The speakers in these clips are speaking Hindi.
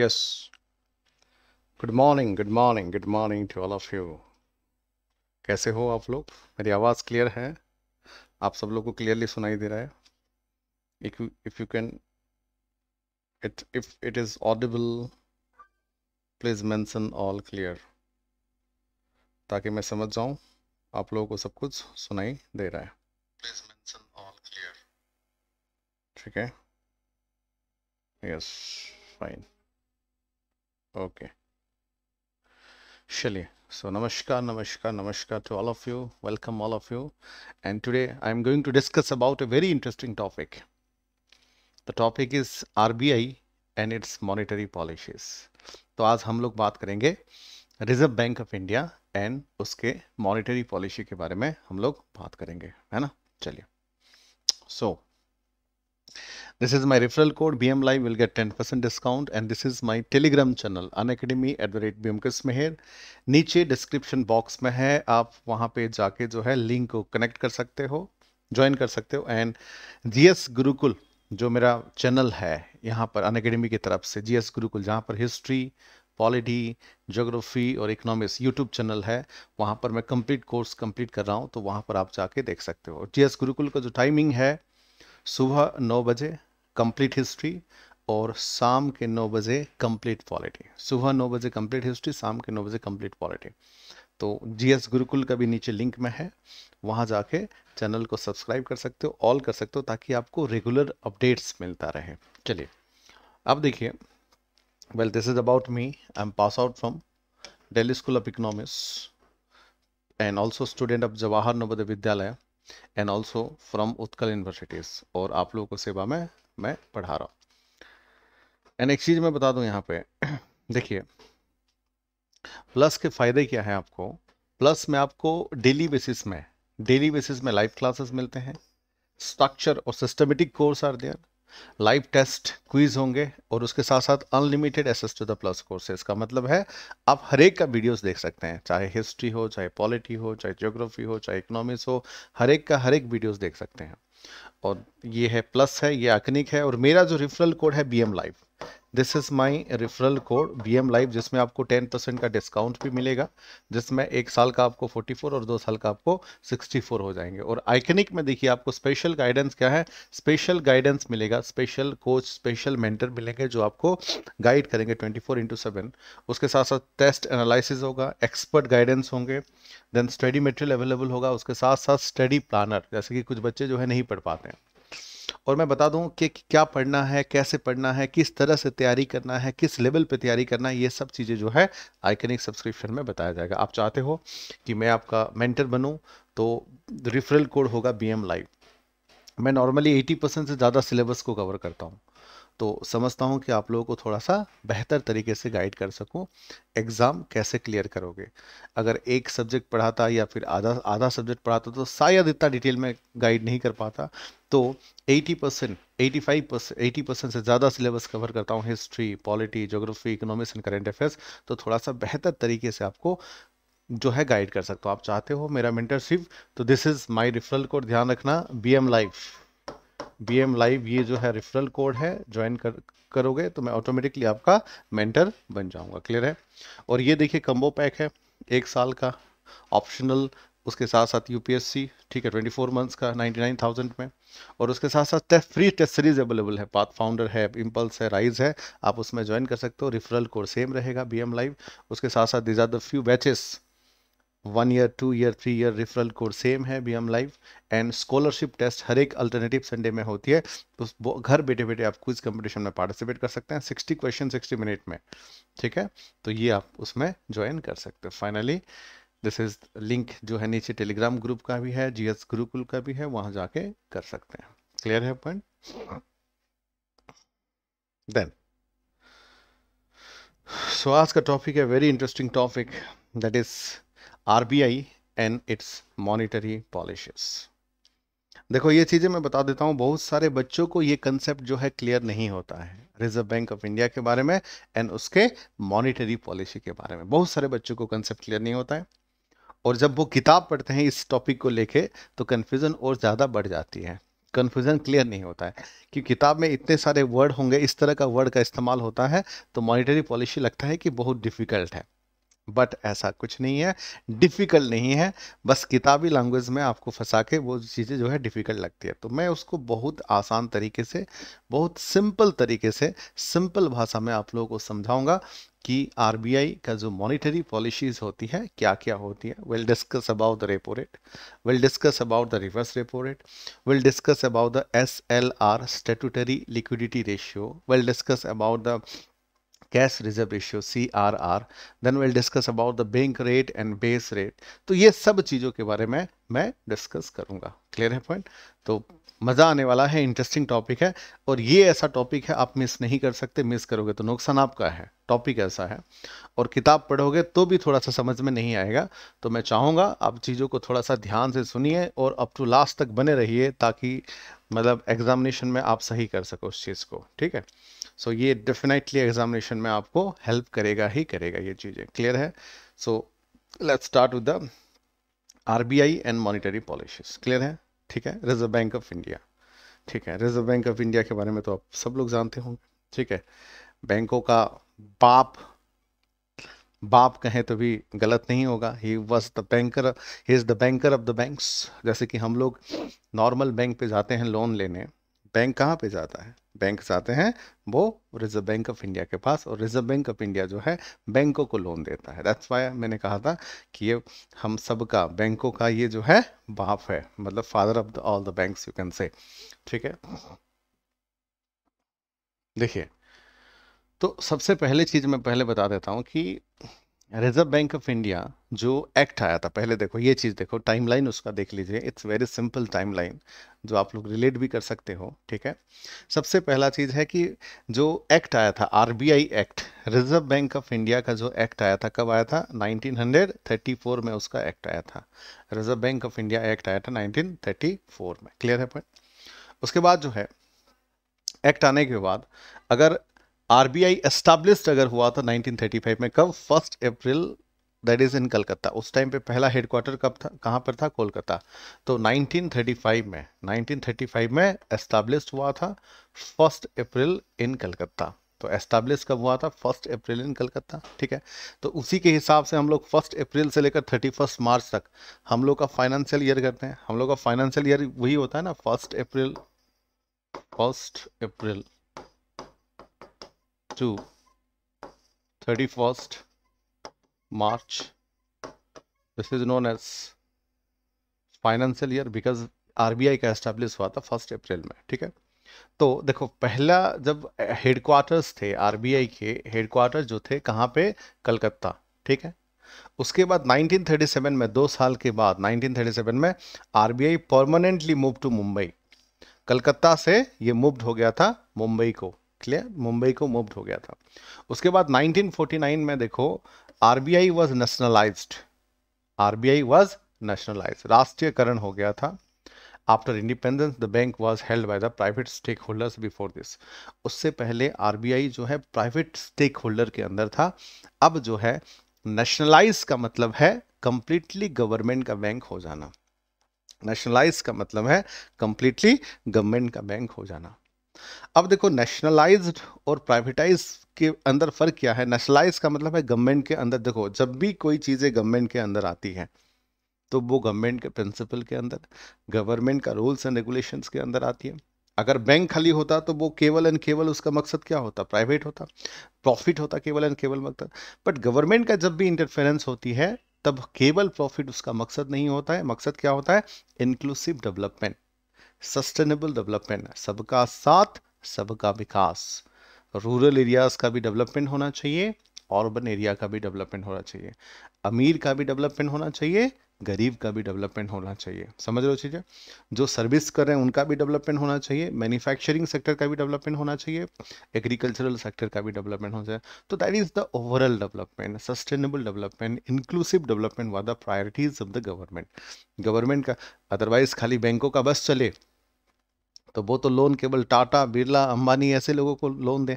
Yes. Good morning good morning good morning to all of you कैसे हो आप लोग मेरी आवाज़ क्लियर है आप सब लोग को क्लियरली सुनाई दे रहा है if you if you can it if it is audible please mention all clear ताकि मैं समझ जाऊं आप लोगों को सब कुछ सुनाई दे रहा है प्लीज mention all clear ठीक है यस फाइन ओके चलिए सो नमस्कार नमस्कार नमस्कार to all of you welcome all of you and today I am going to discuss about a very interesting topic the topic is RBI and its monetary policies तो आज हम लोग बात करेंगे reserve bank of India and उसके मॉनिटरी पॉलिसी के बारे में हम लोग बात करेंगे है ना चलिए so so, This is my referral code BM Live will get 10% discount and this is my Telegram channel Unacademy at the rate B M किस मेहर नीचे डिस्क्रिप्शन बॉक्स में है आप वहाँ पे जाके जो है लिंक को कनेक्ट कर सकते हो ज्वाइन कर सकते हो एंड जीएस गुरुकुल जो मेरा चैनल है यहाँ पर अनएकेडमी की तरफ से जीएस गुरुकुल जहाँ पर हिस्ट्री पॉलिटी जोग्राफी और इकोनॉमिक्स यूट्यूब चैनल है वहाँ पर मैं कंप्लीट कोर्स कंप्लीट कर रहा हूँ तो वहाँ पर आप जाके देख सकते हो जीएस गुरुकुल का जो टाइमिंग है सुबह नौ बजे कंप्लीट हिस्ट्री और शाम के नौ बजे कंप्लीट पॉलिटी सुबह नौ बजे कंप्लीट हिस्ट्री शाम के नौ बजे कंप्लीट पॉलिटी तो जीएस गुरुकुल का भी नीचे लिंक में है वहाँ जाके चैनल को सब्सक्राइब कर सकते हो ऑल कर सकते हो ताकि आपको रेगुलर अपडेट्स मिलता रहे चलिए अब देखिए well this is about me I am pass out from Delhi school of economics and also student of Jawahar Navodaya Vidyalaya and also from Utkal universities और आप लोगों को सेवा में मैं पढ़ा रहा हूँ एंड एक चीज़ मैं बता दूँ यहाँ पे देखिए प्लस के फ़ायदे क्या हैं आपको प्लस में आपको डेली बेसिस में डेली बेसिस में लाइव क्लासेस मिलते हैं स्ट्रक्चर और systematic course are there live test quiz होंगे और उसके साथ साथ unlimited access to the plus courses का मतलब है आप हर एक का वीडियोस देख सकते हैं चाहे हिस्ट्री हो चाहे पॉलिटी हो चाहे ज्योग्राफी हो चाहे इकोनॉमिक्स हो हर एक का हर एक वीडियोस देख सकते हैं और ये है प्लस है ये अकनिक है और मेरा जो रिफरल कोड है B M live this is my referral code VM M live जिसमें आपको टेन परसेंट का डिस्काउंट भी मिलेगा जिसमें एक साल का आपको फोर्टी फोर और दो साल का आपको सिक्सटी फोर हो जाएंगे और आइकनिक में देखिए आपको स्पेशल गाइडेंस क्या है स्पेशल गाइडेंस मिलेगा स्पेशल कोच स्पेशल मेंटर मिलेंगे जो आपको गाइड करेंगे ट्वेंटी फोर इंटू सेवन उसके साथ साथ टेस्ट एनालिसिस होगा एक्सपर्ट गाइडेंस होंगे देन स्टडी मटेरियल अवेलेबल होगा उसके साथ साथ स्टडी प्लानर जैसे कि कुछ बच्चे जो है नहीं पढ़ पाते हैं और मैं बता दूं कि क्या पढ़ना है कैसे पढ़ना है किस तरह से तैयारी करना है किस लेवल पे तैयारी करना है ये सब चीज़ें जो है आइकनिक सब्सक्रिप्शन में बताया जाएगा आप चाहते हो कि मैं आपका मेंटर बनूँ तो रिफरल कोड होगा बी एम लाइव मैं नॉर्मली 80 परसेंट से ज़्यादा सिलेबस को कवर करता हूँ तो समझता हूँ कि आप लोगों को थोड़ा सा बेहतर तरीके से गाइड कर सकूँ एग्ज़ाम कैसे क्लियर करोगे अगर एक सब्जेक्ट पढ़ाता या फिर आधा आधा सब्जेक्ट पढ़ाता तो शायद इतना डिटेल में गाइड नहीं कर पाता तो 80 percent eighty five percent eighty percent से ज़्यादा सिलेबस कवर करता हूँ history polity geography economics and current affairs तो थोड़ा सा बेहतर तरीके से आपको जो है गाइड कर सकता हूँ आप चाहते हो मेरा मेंटरशिप तो this is my referral code ध्यान रखना B M life B M live ये जो है रेफरल कोड है ज्वाइन कर करोगे तो मैं ऑटोमेटिकली आपका मेंटर बन जाऊंगा क्लियर है और ये देखिए कम्बो पैक है एक साल का ऑप्शनल उसके साथ साथ यूपीएससी ठीक है 24 मंथ्स का 99,000 में और उसके साथ साथ test free test series available है पाथ फाउंडर है इम्पल्स है राइज है आप उसमें ज्वाइन कर सकते हो रेफरल कोड सेम रहेगा बी एम लाइव उसके साथ साथ these are the few batches one year two year three year referral course same है B M life and scholarship test हर एक अल्टरनेटिव संडे में होती है तो घर बैठे बैठे आप क्विज कंपटीशन में पार्टिसिपेट कर सकते हैं सिक्सटी क्वेश्चन सिक्सटी मिनट में ठीक है तो ये आप उसमें ज्वाइन कर सकते हैं फाइनली दिस इज लिंक जो है नीचे टेलीग्राम ग्रुप का भी है जीएस गुरुकुल का भी है वहां जाके कर सकते हैं क्लियर है पॉइंट देन सो आज का टॉपिक है very interesting topic that is RBI and its monetary policies देखो ये चीज़ें मैं बता देता हूँ बहुत सारे बच्चों को ये कंसेप्ट जो है क्लियर नहीं होता है रिजर्व बैंक ऑफ इंडिया के बारे में एंड उसके मॉनिटरी पॉलिसी के बारे में बहुत सारे बच्चों को कंसेप्ट क्लियर नहीं होता है और जब वो किताब पढ़ते हैं इस टॉपिक को लेके तो कन्फ्यूज़न और ज़्यादा बढ़ जाती है कन्फ्यूज़न क्लियर नहीं होता है कि किताब में इतने सारे वर्ड होंगे इस तरह का वर्ड का इस्तेमाल होता है तो मॉनिटरी पॉलिसी लगता है कि बहुत डिफ़िकल्ट है बट ऐसा कुछ नहीं है डिफ़िकल्ट नहीं है बस किताबी लैंग्वेज में आपको फंसा के वो चीज़ें जो है डिफ़िकल्ट लगती है तो मैं उसको बहुत आसान तरीके से बहुत सिंपल तरीके से सिंपल भाषा में आप लोगों को समझाऊंगा कि आरबीआई का जो मॉनिटरी पॉलिसीज होती है क्या क्या होती है will discuss about the repo rate will discuss about the reverse repo rate will discuss about the S L R statutory liquidity ratio will discuss about the cash reserve ratio C R R then will discuss about the bank rate and base rate तो ये सब चीज़ों के बारे में मैं डिस्कस करूँगा क्लियर है पॉइंट तो मज़ा आने वाला है इंटरेस्टिंग टॉपिक है और ये ऐसा टॉपिक है आप मिस नहीं कर सकते मिस करोगे तो नुकसान आपका है टॉपिक ऐसा है और किताब पढ़ोगे तो भी थोड़ा सा समझ में नहीं आएगा तो मैं चाहूँगा आप चीज़ों को थोड़ा सा ध्यान से सुनिए और अप टू लास्ट तक बने रहिए ताकि मतलब एग्जामिनेशन में आप सही कर सको उस चीज़ को ठीक है सो so, ये डेफिनेटली एग्जामिनेशन में आपको हेल्प करेगा ही करेगा ये चीज़ें क्लियर है so let's start with the RBI and monetary policies clear है ठीक है रिजर्व बैंक ऑफ इंडिया ठीक है रिजर्व बैंक ऑफ इंडिया के बारे में तो आप सब लोग जानते होंगे ठीक है बैंकों का बाप बाप कहें तो भी गलत नहीं होगा he was the banker he is the banker of the banks जैसे कि हम लोग नॉर्मल बैंक पे जाते हैं लोन लेने बैंक कहाँ पे जाता है बैंक जाते हैं वो रिजर्व बैंक ऑफ इंडिया के पास और रिजर्व बैंक ऑफ इंडिया जो है बैंकों को लोन देता है दैट्स वाई मैंने कहा था कि ये हम सब का बैंकों का ये जो है बाप है मतलब father of the all the bank you can say ठीक है देखिए तो सबसे पहले चीज़ मैं पहले बता देता हूँ कि रिजर्व बैंक ऑफ इंडिया जो एक्ट आया था पहले देखो ये चीज़ देखो टाइमलाइन उसका देख लीजिए इट्स वेरी सिंपल टाइमलाइन जो आप लोग रिलेट भी कर सकते हो ठीक है सबसे पहला चीज़ है कि जो एक्ट आया था RBI act reserve bank of India का जो एक्ट आया था कब आया था 1934 में उसका एक्ट आया था reserve bank of India act आया था नाइनटीन में क्लियर है पॉइंट उसके बाद जो है एक्ट आने के बाद अगर आरबीआई एस्टाब्लिश्ड अगर हुआ था तो 1935 में कब first April that is in Calcutta उस टाइम पे पहला हेडक्वार्टर कब था कहाँ पर था कोलकाता तो 1935 में 1935 में एस्टाब्लिश हुआ था फर्स्ट अप्रैल इन कलकत्ता तो एस्टाब्लिश कब हुआ था फर्स्ट अप्रैल इन कलकत्ता ठीक है तो उसी के हिसाब से हम लोग फर्स्ट अप्रैल से लेकर थर्टी फर्स्ट मार्च तक हम लोग का फाइनेंशियल ईयर करते हैं हम लोग का फाइनेंशियल ईयर वही होता है ना first April first April to 31st March. This is known as financial year because RBI का एस्टेब्लिश हुआ था फर्स्ट अप्रैल में ठीक है तो देखो पहला जब हेडक्वार्टर्स थे आरबीआई के हेडक्वार्टर्स जो थे कहाँ पे कलकत्ता ठीक है उसके बाद 1937 में दो साल के बाद 1937 में RBI permanently move to Mumbai Calcutta से ये मूव्ड हो गया था मुंबई को क्लियर मुंबई को मुफ्त हो गया था उसके बाद 1949 में देखो RBI was nationalised RBI was nationalised राष्ट्रीयकरण हो गया था after independence the bank was held by the private stake holders before this उससे पहले आरबीआई जो है प्राइवेट स्टेक होल्डर के अंदर था अब जो है नेशनलाइज का मतलब है कंप्लीटली गवर्नमेंट का बैंक हो जाना नेशनलाइज का मतलब है कंप्लीटली गवर्नमेंट का बैंक हो जाना अब देखो नेशनलाइज्ड और प्राइवेटाइज के अंदर फ़र्क क्या है नेशनलाइज का मतलब है गवर्नमेंट के अंदर देखो जब भी कोई चीज़ें गवर्नमेंट के अंदर आती हैं तो वो गवर्नमेंट के प्रिंसिपल के अंदर गवर्नमेंट का रूल्स एंड रेगुलेशंस के अंदर आती है अगर बैंक खाली होता तो वो केवल एंड केवल उसका मकसद क्या होता प्राइवेट होता प्रॉफिट होता केवल एंड केवल मकसद बट गवर्नमेंट का जब भी इंटरफेरेंस होती है तब केवल प्रॉफिट उसका मकसद नहीं होता है मकसद क्या होता है इंक्लूसिव डेवलपमेंट सस्टेनेबल डेवलपमेंट सबका साथ सबका विकास रूरल एरियाज का भी डेवलपमेंट होना चाहिए ऑर्बन एरिया का भी डेवलपमेंट होना चाहिए अमीर का भी डेवलपमेंट होना चाहिए गरीब का भी डेवलपमेंट होना चाहिए समझ रहे हो चीज़ें जो सर्विस कर रहे हैं उनका भी डेवलपमेंट होना चाहिए मैन्युफैक्चरिंग सेक्टर का भी डेवलपमेंट होना चाहिए एग्रीकल्चरल सेक्टर का भी डेवलपमेंट होना चाहिए तो that is the overall development sustainable development inclusive development were the priorities of the government government का अदरवाइज खाली बैंकों का बस चले तो वो तो लोन केवल टाटा बिरला अंबानी ऐसे लोगों को लोन दें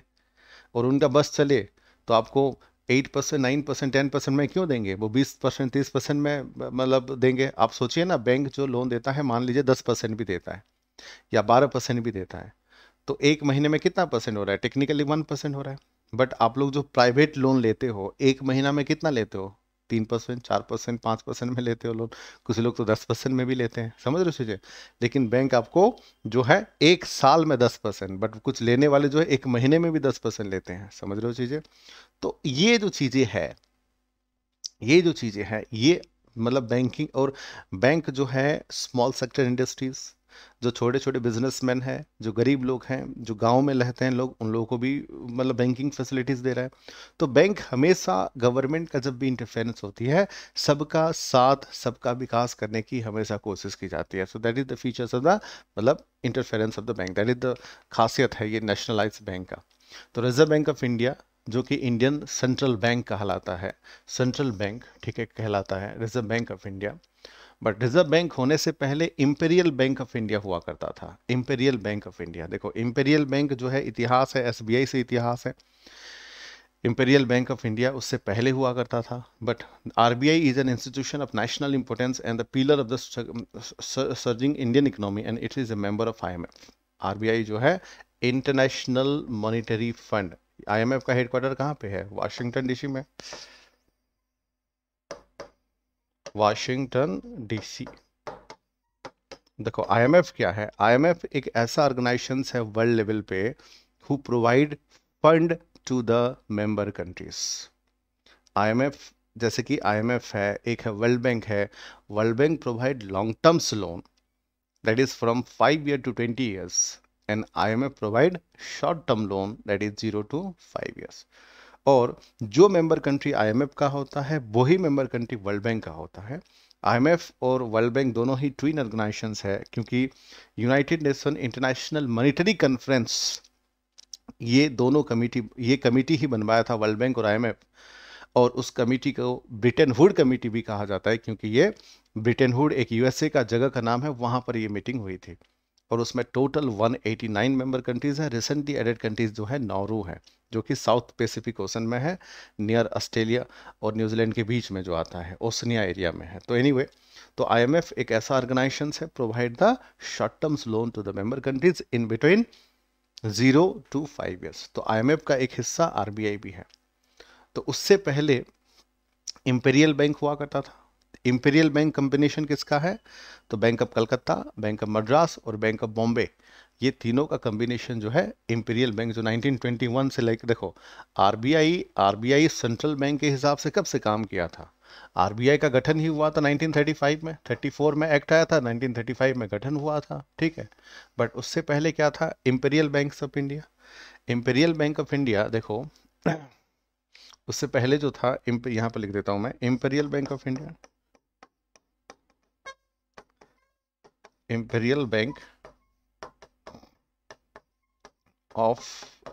और उनका बस चले तो आपको eight percent nine percent ten percent में क्यों देंगे वो बीस परसेंट तीस परसेंट में मतलब देंगे आप सोचिए ना बैंक जो लोन देता है मान लीजिए दस परसेंट भी देता है या बारह परसेंट भी देता है तो एक महीने में कितना परसेंट हो रहा है टेक्निकली वन परसेंट हो रहा है बट आप लोग जो प्राइवेट लोन लेते हो एक महीना में कितना लेते हो तीन परसेंट चार परसेंट पाँच परसेंट में लेते हो लोन कुछ लोग तो दस परसेंट में भी लेते हैं समझ रहे हो सीजे लेकिन बैंक आपको जो है एक साल में दस परसेंट बट कुछ लेने वाले जो है एक महीने में भी दस परसेंट लेते हैं समझ रहे हो चीज़ें तो ये जो चीज़ें है ये जो चीज़ें हैं ये मतलब बैंकिंग और बैंक जो है स्मॉल सेक्टर इंडस्ट्रीज़ जो छोटे छोटे बिजनेसमैन हैं जो गरीब लोग हैं जो गांव में रहते हैं लोग उन लोगों को भी मतलब बैंकिंग फैसिलिटीज़ दे रहा है तो बैंक हमेशा गवर्नमेंट का जब भी इंटरफेरेंस होती है सबका साथ सबका विकास करने की हमेशा कोशिश की जाती है so that is the features of the मतलब interference of the bank that is the खासियत है ये नेशनलाइज बैंक का तो रिजर्व बैंक ऑफ इंडिया जो कि इंडियन सेंट्रल बैंक कहलाता है सेंट्रल बैंक ठीक है कहलाता है reserve bank of India but reserve bank होने से पहले इंपेरियल बैंक ऑफ इंडिया हुआ करता था इंपेरियल बैंक ऑफ इंडिया देखो इंपेरियल बैंक जो है इतिहास है एसबीआई से इतिहास है इंपेरियल बैंक ऑफ इंडिया उससे पहले हुआ करता था but RBI is an institution of national importance and the pillar of the surging Indian economy and it is a member of IMF RBI जो है इंटरनेशनल मॉनिटरी फंड आईएमएफ का हेडक्वार्टर कहाँ पे है वाशिंगटन डीसी में वाशिंगटन डीसी देखो आईएमएफ क्या है आईएमएफ एक ऐसा ऑर्गेनाइजेशन है वर्ल्ड लेवल पे who provide fund to the member countries IMF जैसे कि आईएमएफ है एक है वर्ल्ड बैंक है world bank provide long terms loan that is from five year to twenty years एम IMF provide short term loan that is zero to five years और जो मेंबर कंट्री आईएमएफ का होता है वही मेंबर कंट्री वर्ल्ड बैंक का होता है आईएमएफ और वर्ल्ड बैंक दोनों ही ट्विन ऑर्गेनाइजेशंस है क्योंकि United Nation international monetary conference ये दोनों कमेटी ये कमेटी ही बनवाया था वर्ल्ड बैंक और आईएमएफ और उस कमेटी को ब्रिटेन हुड कमेटी भी कहा जाता है क्योंकि ये ब्रिटेन हुड एक यूएसए का जगह का नाम है वहाँ पर ये मीटिंग हुई थी और उसमें टोटल 189 मेंबर कंट्रीज हैं रिसेंटली एडेड कंट्रीज जो है नौरू हैं जो कि साउथ पैसिफिक ओशन में है नियर ऑस्ट्रेलिया और न्यूजीलैंड के बीच में जो आता है ओसनिया एरिया में है तो एनी anyway, तो आई एक ऐसा ऑर्गेनाइजेशन है provide the short terms loan to the member countries in between zero to five years तो आई का एक हिस्सा आर भी है तो उससे पहले इंपेरियल बैंक हुआ करता था इम्पीरियल बैंक कम्बिनेशन किसका है तो bank of Calcutta bank of Madras और बैंक ऑफ बॉम्बे ये तीनों का कम्बिनेशन जो है इम्पीरियल बैंक जो 1921 से लेकर देखो आरबीआई आरबीआई सेंट्रल बैंक के हिसाब से कब से काम किया था आरबीआई का गठन ही हुआ था 1935 में 34 में एक्ट आया था 1935 में गठन हुआ था ठीक है बट उससे पहले क्या था imperial bank of India imperial bank of India देखो उससे पहले जो था यहाँ पर लिख देता हूँ मैं imperial bank of India imperial bank of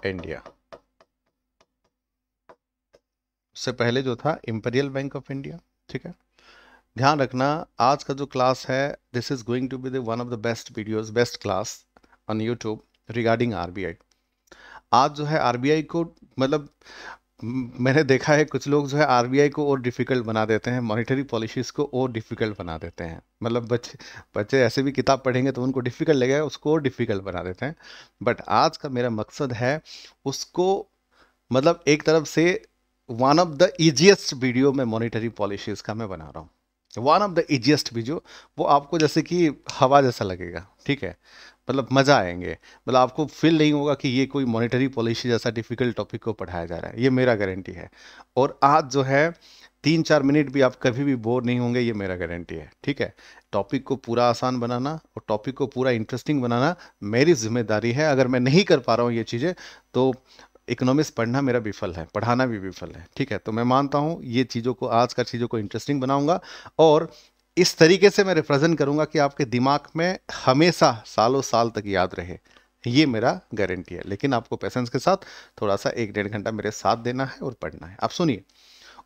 India से पहले जो था इंपीरियल बैंक ऑफ इंडिया ठीक है ध्यान रखना आज का जो क्लास है this is going to be the one of the best videos best class on YouTube regarding RBI आज जो है आरबीआई को मतलब मैंने देखा है कुछ लोग जो है आरबीआई को और डिफ़िकल्ट बना देते हैं मॉनिटरी पॉलिसीज़ को और डिफ़िकल्ट बना देते हैं मतलब बच्चे बच्चे ऐसे भी किताब पढ़ेंगे तो उनको डिफ़िकल्ट लगेगा उसको और डिफ़िकल्ट बना देते हैं बट आज का मेरा मकसद है उसको मतलब एक तरफ से one of the easiest video में मॉनिटरी पॉलिसीज़ का मैं बना रहा हूँ one of the easiest video वो आपको जैसे कि हवा जैसा लगेगा ठीक है मतलब मज़ा आएंगे मतलब आपको फील नहीं होगा कि ये कोई मॉनेटरी पॉलिसी जैसा डिफ़िकल्ट टॉपिक को पढ़ाया जा रहा है ये मेरा गारंटी है और आज जो है तीन चार मिनट भी आप कभी भी बोर नहीं होंगे ये मेरा गारंटी है ठीक है टॉपिक को पूरा आसान बनाना और टॉपिक को पूरा इंटरेस्टिंग बनाना मेरी जिम्मेदारी है अगर मैं नहीं कर पा रहा हूँ ये चीज़ें तो इकोनॉमिक्स पढ़ना मेरा विफल है पढ़ाना भी विफल है ठीक है तो मैं मानता हूँ ये चीज़ों को आज का चीज़ों को इंटरेस्टिंग बनाऊंगा और इस तरीके से मैं रिप्रेजेंट करूंगा कि आपके दिमाग में हमेशा सालों साल तक याद रहे ये मेरा गारंटी है लेकिन आपको पेशेंस के साथ थोड़ा सा एक डेढ़ घंटा मेरे साथ देना है और पढ़ना है आप सुनिए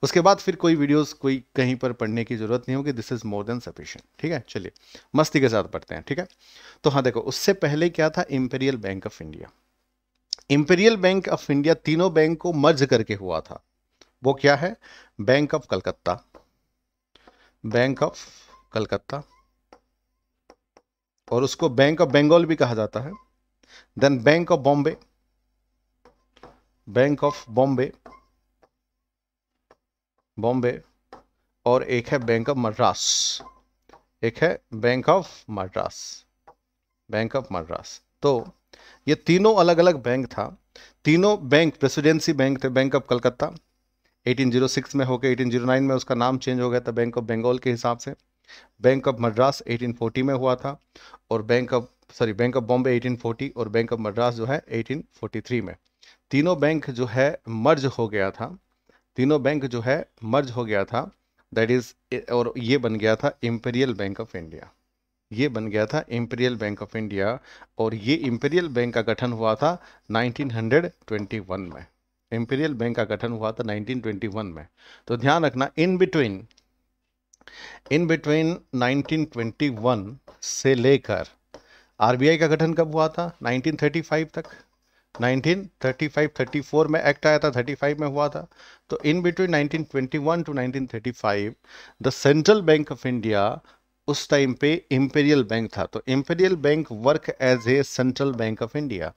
उसके बाद फिर कोई वीडियोस कोई कहीं पर पढ़ने की जरूरत नहीं होगी this is more than sufficient ठीक है चलिए मस्ती के साथ पढ़ते हैं ठीक है तो हाँ देखो उससे पहले क्या था imperial bank of India imperial bank of India तीनों बैंक को मर्ज करके हुआ था वो क्या है bank of Calcutta bank of Calcutta और उसको बैंक ऑफ बंगाल भी कहा जाता है then bank of Bombay bank of Bombay Bombay और एक है बैंक ऑफ मद्रास एक है bank of Madras bank of Madras तो ये तीनों अलग अलग बैंक था तीनों बैंक प्रेसिडेंसी बैंक थे बैंक ऑफ कलकत्ता 1806 में होकर 1809 में उसका नाम चेंज हो गया था बैंक ऑफ बंगाल के हिसाब से बैंक ऑफ मद्रास 1840 में हुआ था और bank of sorry bank of Bombay 1840 और बैंक ऑफ मद्रास जो है 1843 में तीनों बैंक जो है मर्ज हो गया था तीनों बैंक जो है मर्ज हो गया था दैट इज और ये बन गया था इम्पेरियल बैंक ऑफ इंडिया ये बन गया था इम्पेरियल बैंक ऑफ इंडिया और ये इम्पेरियल बैंक का गठन हुआ था 1921 में इम्पेरियल बैंक का गठन हुआ था 1921 में तो ध्यान रखना इन बिटवीन इन बिटवीन 1921 से लेकर आरबीआई का गठन कब हुआ था 1935 तक 1935 34 में एक्ट आया था 35 में हुआ था तो in between 1921 to 1935 the central bank of India उस टाइम पे इंपेरियल बैंक था तो imperial bank work as a central bank of India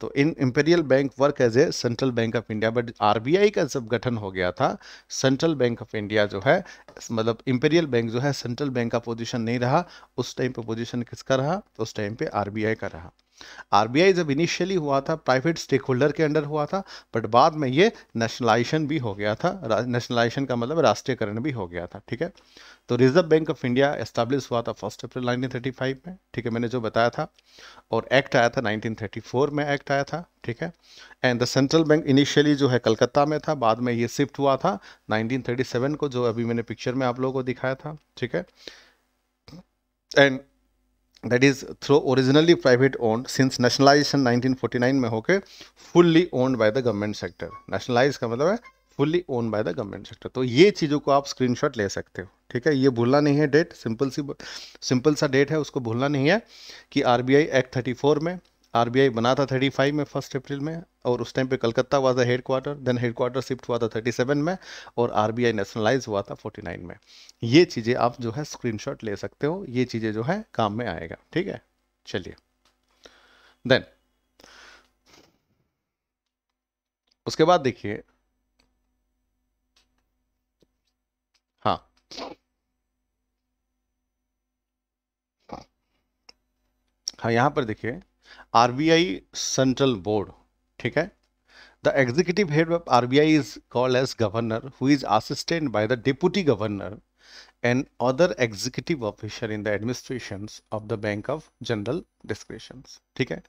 तो इन imperial bank work as a central bank of India but RBI का जब गठन हो गया था सेंट्रल बैंक ऑफ इंडिया जो है मतलब इम्पेरियल बैंक जो है सेंट्रल बैंक का पोजीशन नहीं रहा उस टाइम पे पोजीशन किसका रहा तो उस टाइम पे आरबीआई का रहा आरबीआई जब इनिशियली हुआ था प्राइवेट स्टेक होल्डर के अंडर हुआ था बट बाद में ये नेशनलाइजेशन भी हो गया था नेशनलाइजेशन का मतलब राष्ट्रीयकरण भी हो गया था ठीक है तो Reserve bank of India establish हुआ था फर्स्ट अप्रैल 1935 में ठीक है मैंने जो बताया था और एक्ट आया था 1934 में एक्ट आया था ठीक है and the central bank initially जो है कलकत्ता में था बाद में ये शिफ्ट हुआ था 1937 को जो अभी मैंने पिक्चर में आप लोगों को दिखाया था ठीक है and that is through originally private owned since nationalisation 1949 में होके fully owned by the government sector nationalise का मतलब है fully own by the government sector तो ये चीज़ों को आप स्क्रीनशॉट ले सकते हो ठीक है ये भूलना नहीं है डेट सिंपल सी सिंपल सा डेट है उसको भूलना नहीं है कि आर एक्ट 34 में आरबीआई बना था थर्टी फाइव में फर्स्ट अप्रैल में और उस टाइम पे कलकत्ता हुआ था head quarter then head quarter shift हुआ था थर्टी सेवन में और आरबीआई नेशनलाइज हुआ था फोर्टी नाइन में ये चीज़ें आप जो है स्क्रीनशॉट ले सकते हो ये चीज़ें जो है काम में आएगा ठीक है चलिए देन उसके बाद देखिए हाँ हाँ यहाँ पर देखिए आर सेंट्रल बोर्ड ठीक है the executive head of R B I is call as governor who is assistant by the deputy governor and other executive officer in the administration of the bank of general description ठीक है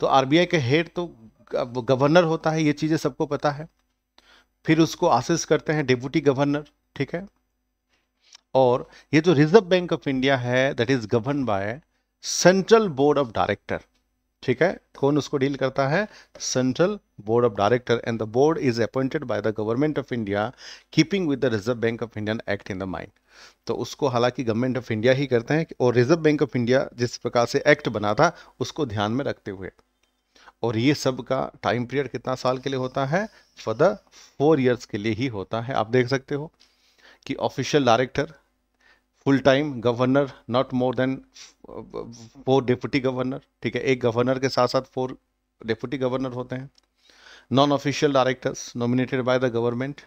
तो आर बी आई के हेड तो गवर्नर होता है ये चीज़ें सबको पता है फिर उसको आसिस करते हैं डिप्यूटी गवर्नर ठीक है और ये जो रिजर्व बैंक ऑफ इंडिया है that is govern by central board of director ठीक है कौन उसको डील करता है central board of director and the board is appointed by the government of India keeping with the reserve bank of Indian Act in the mind तो उसको हालांकि गवर्नमेंट ऑफ इंडिया ही करते हैं और रिजर्व बैंक ऑफ इंडिया जिस प्रकार से एक्ट बना था उसको ध्यान में रखते हुए और ये सब का टाइम पीरियड कितना साल के लिए होता है फॉर द फोर ईयर्स के लिए ही होता है आप देख सकते हो कि official director full time governor not more than four deputy governor ठीक है एक गवर्नर के साथ साथ फोर डिप्टी गवर्नर होते हैं non official directors nominated by the government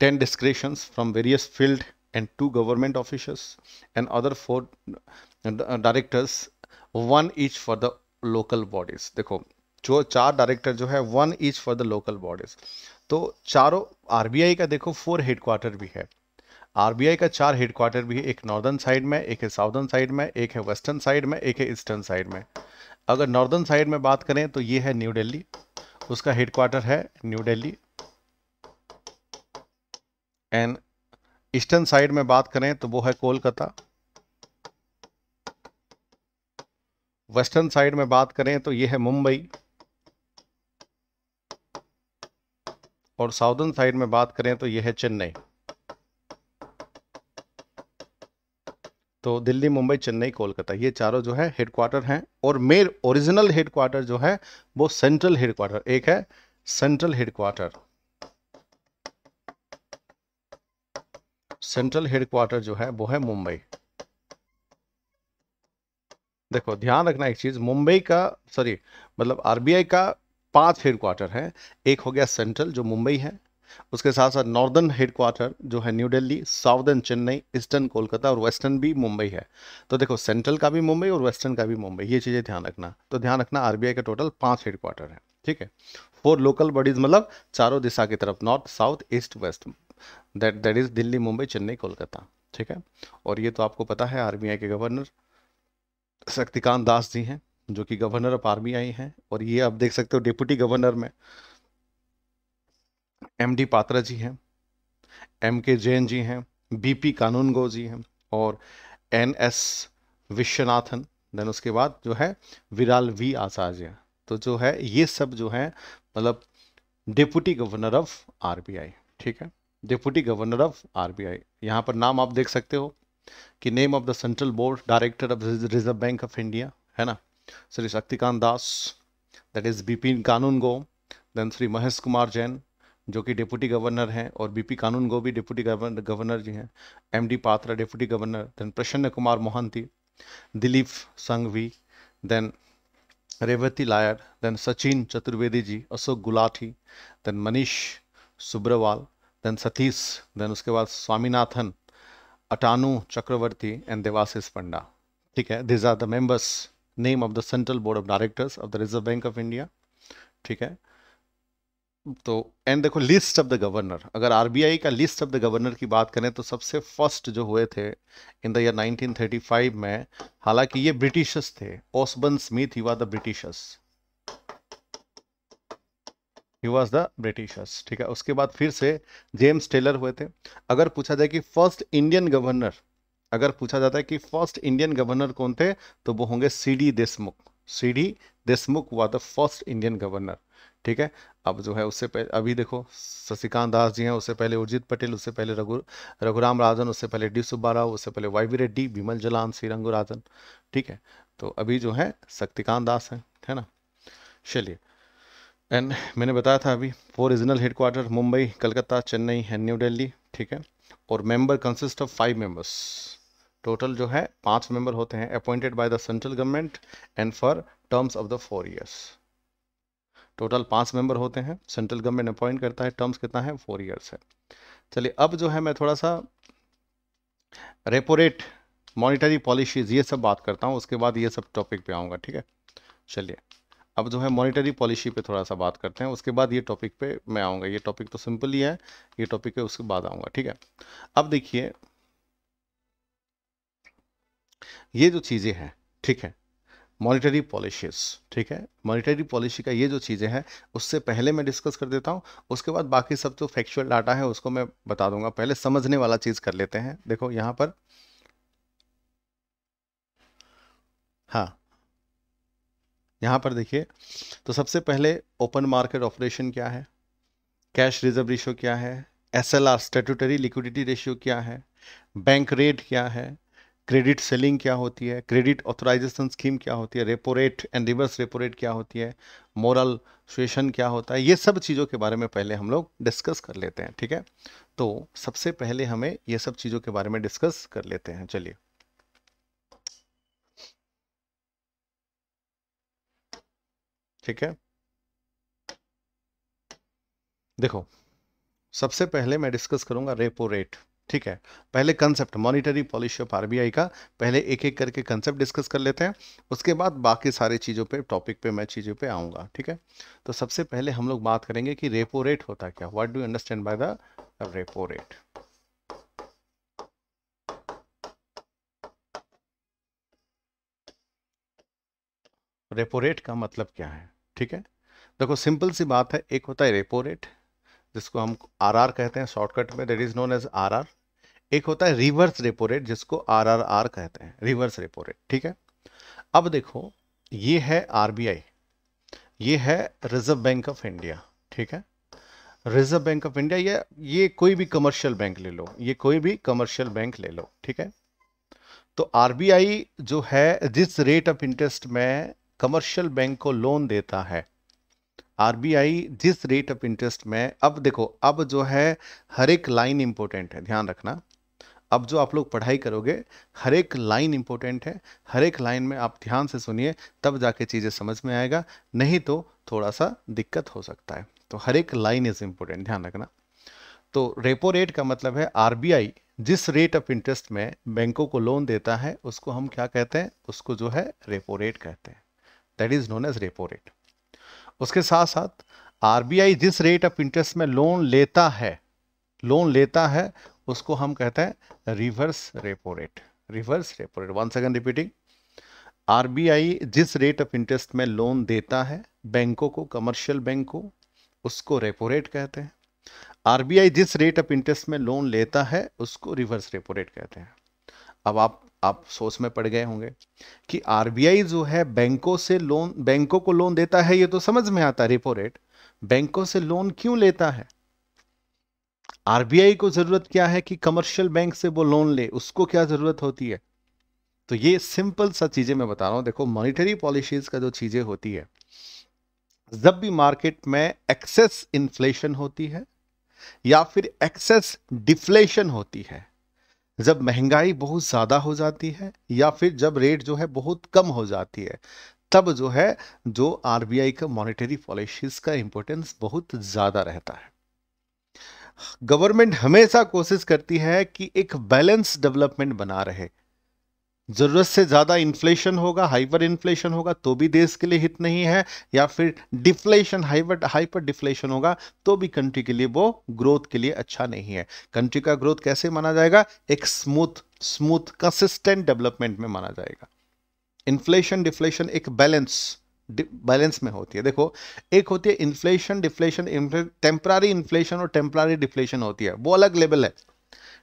ten descriptions from various field and two government officers and other four directors one each for the local bodies देखो जो चार डायरेक्टर जो है one each for the local bodies तो चारों आरबीआई का देखो फोर हेडक्वार्टर भी है आरबीआई का चार हेडक्वार्टर भी है एक नॉर्दर्न साइड में एक है साउदर्न साइड में एक है वेस्टर्न साइड में एक है ईस्टर्न साइड में अगर नॉर्दर्न साइड में बात करें तो ये है न्यू दिल्ली उसका हेडक्वार्टर है new Delhi and eastern side में बात करें तो वो है कोलकाता वेस्टर्न साइड में बात करें तो ये है मुंबई और साउदर्न साइड में बात करें तो ये है चेन्नई तो दिल्ली मुंबई चेन्नई कोलकाता ये चारों जो है हेडक्वार्टर हैं और मेर ओरिजिनल हेडक्वार्टर जो है वो सेंट्रल हेडक्वार्टर एक है सेंट्रल हेडक्वार्टर सेंट्रल हेडक्वार्टर जो है वो है मुंबई देखो ध्यान रखना एक चीज मुंबई का सॉरी मतलब आरबीआई का पांच हेडक्वार्टर है एक हो गया सेंट्रल जो मुंबई है उसके साथ साथ नॉर्दर्न हेडक्वार्टर जो है new Delhi southern Chennai eastern Kolkata और वेस्टर्न भी मुंबई है तो देखो सेंट्रल का भी मुंबई और वेस्टर्न का भी मुंबई ये चीज़ें ध्यान रखना तो ध्यान रखना आरबीआई का टोटल पाँच हेडक्वार्टर है ठीक है फोर लोकल बॉडीज मतलब चारों दिशा की तरफ north south east west that that is Delhi Mumbai Chennai Kolkata ठीक है और ये तो आपको पता है आरबीआई के गवर्नर शक्तिकांत दास जी हैं जो कि गवर्नर ऑफ आरबीआई हैं और ये आप देख सकते हो डिप्टी गवर्नर में एम डी पात्रा जी हैं एम के जैन जी हैं बी पी कानूनगो जी हैं और एन एस विश्वनाथन देन उसके बाद जो है विराल वी आचार्य तो जो है ये सब जो है मतलब डिप्टी गवर्नर ऑफ आरबीआई ठीक है डिप्टी गवर्नर ऑफ आरबीआई यहाँ पर नाम आप देख सकते हो कि name of the central board director of Reserve bank of India है ना Shri Shaktikanta Das that is Bipin Kanungo then Shri Mahesh Kumar Jain जो कि डिप्टी गवर्नर हैं और बीपी कानून गो भी डिप्टी गवर्नर गवर्नर जी हैं M D Patra deputy governor then Prasanna Kumar Mohanty Dilip Sanghvi then Revathy Iyer then Sachin Chaturvedi ji Ashok Gulati then Manish Sabharwal then Satish then उसके बाद स्वामीनाथन अटानु चक्रवर्ती एंड देवासिस पंडा ठीक है these are the members name of the central board of directors of the reserve bank of India ठीक है तो एंड देखो लिस्ट ऑफ द गवर्नर अगर आरबीआई का लिस्ट ऑफ द गवर्नर की बात करें तो सबसे फर्स्ट जो हुए थे इन द ईयर 1935 में हालांकि ये ब्रिटिशर्स थे Osborne Smith he was the Britishers he was the Britishers ठीक है उसके बाद फिर से जेम्स टेलर हुए थे अगर पूछा जाए कि फर्स्ट इंडियन गवर्नर अगर पूछा जाता है कि फर्स्ट इंडियन गवर्नर कौन थे तो वो होंगे C D Deshmukh C D Deshmukh हुआ द फर्स्ट इंडियन गवर्नर ठीक है अब जो है उससे पहले अभी देखो शशिकांत दास जी हैं उससे पहले उर्जित पटेल उससे पहले रघु रघुराम राजन उससे पहले डी सुब्बा राव उससे पहले Y V Reddy Bimal Jalan Rangarajan ठीक है तो अभी जो है शक्तिकांत दास हैं है ना चलिए एंड मैंने बताया था अभी four regional headquarter Mumbai Calcutta Chennai and new Delhi ठीक है और member consist of five members total जो है पांच मेंबर होते हैं appointed by the central government and for terms of the four years total पाँच मेंबर होते हैं सेंट्रल गवर्नमेंट अपॉइंट करता है टर्म्स कितना है फोर ईयर्स है चलिए अब जो है मैं थोड़ा सा रेपो रेट मॉनिटरी पॉलिसीज़ ये सब बात करता हूँ उसके बाद ये सब टॉपिक पे आऊँगा ठीक है चलिए अब जो है मॉनिटरी पॉलिसी पे थोड़ा सा बात करते हैं उसके बाद ये टॉपिक पे मैं आऊँगा ये टॉपिक तो सिंपल ही है ये टॉपिक है उसके बाद आऊँगा ठीक है अब देखिए ये जो चीज़ें हैं ठीक है मॉनिटरी पॉलिसीज ठीक है मॉनिटरी पॉलिसी का ये जो चीज़ें हैं उससे पहले मैं डिस्कस कर देता हूँ उसके बाद बाकी सब जो फैक्चुअल डाटा है उसको मैं बता दूंगा पहले समझने वाला चीज़ कर लेते हैं देखो यहाँ पर हाँ यहाँ पर देखिए तो सबसे पहले ओपन मार्केट ऑपरेशन क्या है कैश रिजर्व रेशियो क्या है S L R statutory liquidity ratio क्या है बैंक रेट क्या है क्रेडिट सेलिंग क्या होती है क्रेडिट ऑथोराइजेशन स्कीम क्या होती है repo rate and reverse repo rate क्या होती है मोरल सुएशन क्या होता है ये सब चीज़ों के बारे में पहले हम लोग डिस्कस कर लेते हैं ठीक है तो सबसे पहले हमें ये सब चीज़ों के बारे में डिस्कस कर लेते हैं चलिए ठीक है देखो सबसे पहले मैं डिस्कस करूंगा रेपो रेट ठीक है पहले concept monetary policy of RBI का पहले एक एक करके कंसेप्ट डिस्कस कर लेते हैं उसके बाद बाकी सारी चीज़ों पे टॉपिक पे मैं चीज़ों पे आऊँगा ठीक है तो सबसे पहले हम लोग बात करेंगे कि रेपो रेट होता क्या what do understand by the repo rate repo rate का मतलब क्या है ठीक है देखो सिंपल सी बात है एक होता है रेपो रेट जिसको हम आरआर कहते हैं शॉर्टकट में that is known as RR एक होता है रिवर्स रेपो रेट जिसको आरआरआर कहते हैं रिवर्स रेपो रेट ठीक है अब देखो ये है आरबीआई ये है रिजर्व बैंक ऑफ इंडिया ठीक है रिजर्व बैंक ऑफ इंडिया या ये कोई भी कमर्शियल बैंक ले लो ये कोई भी कमर्शियल बैंक ले लो ठीक है तो आरबीआई जो है जिस रेट ऑफ इंटरेस्ट में कमर्शियल बैंक को लोन देता है आरबीआई जिस रेट ऑफ इंटरेस्ट में अब देखो अब जो है हर एक लाइन इंपॉर्टेंट है ध्यान रखना अब जो आप लोग पढ़ाई करोगे हर एक लाइन इंपॉर्टेंट है हर एक लाइन में आप ध्यान से सुनिए तब जाके चीज़ें समझ में आएगा नहीं तो थोड़ा सा दिक्कत हो सकता है तो हर एक लाइन इज इम्पोर्टेंट ध्यान रखना तो रेपो रेट का मतलब है आर जिस रेट ऑफ इंटरेस्ट में बैंकों को लोन देता है उसको हम क्या कहते हैं उसको जो है रेपो रेट कहते हैं that is known as repo rate उसके साथ साथ आर जिस रेट ऑफ इंटरेस्ट में लोन लेता है लोन लेता है उसको हम कहते हैं reverse repo rate reverse repo rate one second repeating RBI जिस रेट ऑफ इंटरेस्ट में लोन देता है बैंकों को कमर्शियल बैंक को उसको रेपो रेट कहते हैं आरबीआई जिस रेट ऑफ इंटरेस्ट में लोन लेता है उसको रिवर्स रेपो रेट कहते हैं अब आप आप सोच में पड़ गए होंगे कि आरबीआई जो है बैंकों से लोन बैंकों को लोन देता है ये तो समझ में आता है रेपो रेट बैंकों से लोन क्यों लेता है आरबीआई को जरूरत क्या है कि कमर्शियल बैंक से वो लोन ले उसको क्या जरूरत होती है तो ये सिंपल सा चीजें मैं बता रहा हूं देखो मॉनिटरी पॉलिसीज का जो चीजें होती है जब भी मार्केट में एक्सेस इन्फ्लेशन होती है या फिर एक्सेस डिफ्लेशन होती है जब महंगाई बहुत ज़्यादा हो जाती है या फिर जब रेट जो है बहुत कम हो जाती है तब जो है जो आरबीआई का मॉनिटरी पॉलिसीज़ का इंपोर्टेंस बहुत ज़्यादा रहता है गवर्नमेंट हमेशा कोशिश करती है कि एक बैलेंस डेवलपमेंट बना रहे ज़रूरत से ज़्यादा इन्फ्लेशन होगा हाइपर इन्फ्लेशन होगा तो भी देश के लिए हित नहीं है या फिर डिफ्लेशन हाइपर हाइपर डिफ्लेशन होगा तो भी कंट्री के लिए वो ग्रोथ के लिए अच्छा नहीं है कंट्री का ग्रोथ कैसे माना जाएगा एक स्मूथ स्मूथ कंसिस्टेंट डेवलपमेंट में माना जाएगा इन्फ्लेशन डिफ्लेशन एक बैलेंस बैलेंस में होती है देखो एक होती है इन्फ्लेशन डिफ्लेशन टेम्परारी इन्फ्लेशन और टेम्परारी डिफ्लेशन होती है वो अलग लेवल है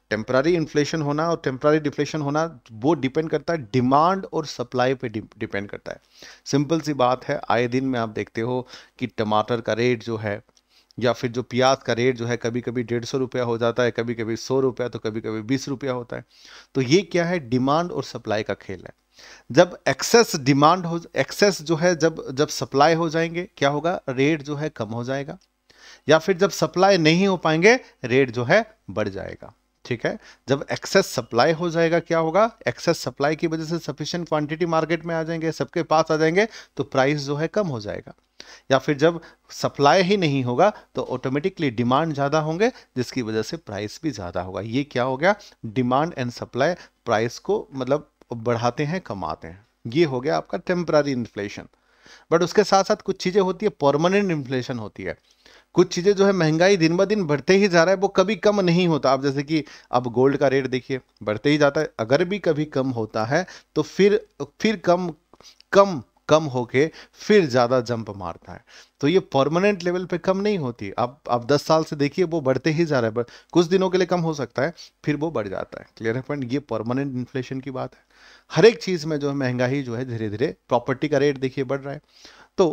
टेम्परारी इन्फ्लेशन होना और टेम्परारी डिफ्लेशन होना वो डिपेंड करता है डिमांड और सप्लाई पे डिपेंड करता है सिंपल सी बात है आए दिन में आप देखते हो कि टमाटर का रेट जो है या फिर जो प्याज का रेट जो है कभी कभी डेढ़ सौ रुपया हो जाता है कभी कभी सौ रुपया तो कभी कभी बीस रुपया होता है तो ये क्या है डिमांड और सप्लाई का खेल है जब एक्सेस डिमांड हो एक्सेस जो है जब जब सप्लाई हो जाएंगे क्या होगा रेट जो है कम हो जाएगा या फिर जब सप्लाई नहीं हो पाएंगे रेट जो है बढ़ जाएगा ठीक है जब एक्सेस सप्लाई हो जाएगा क्या होगा एक्सेस सप्लाई की वजह से सफिशियंट क्वांटिटी मार्केट में आ जाएंगे सबके पास आ जाएंगे तो प्राइस जो है कम हो जाएगा या फिर जब सप्लाई ही नहीं होगा तो ऑटोमेटिकली डिमांड ज़्यादा होंगे जिसकी वजह से प्राइस भी ज़्यादा होगा ये क्या हो गया डिमांड एंड सप्लाई प्राइस को मतलब बढ़ाते हैं कमाते हैं ये हो गया आपका टेम्परारी इन्फ्लेशन बट उसके साथ साथ कुछ चीज़ें होती है परमानेंट इन्फ्लेशन होती है कुछ चीज़ें जो है महंगाई दिन ब दिन बढ़ते ही जा रहा है वो कभी कम नहीं होता आप जैसे कि अब गोल्ड का रेट देखिए बढ़ते ही जाता है अगर भी कभी कम होता है तो फिर फिर कम कम कम होके फिर ज़्यादा जंप मारता है तो ये परमानेंट लेवल पे कम नहीं होती अब आप 10 साल से देखिए वो बढ़ते ही जा रहा है बट कुछ दिनों के लिए कम हो सकता है फिर वो बढ़ जाता है क्लियर है पॉइंट ये परमानेंट इन्फ्लेशन की बात है हर एक चीज़ में जो है महंगाई जो है धीरे धीरे प्रॉपर्टी का रेट देखिए बढ़ रहा है तो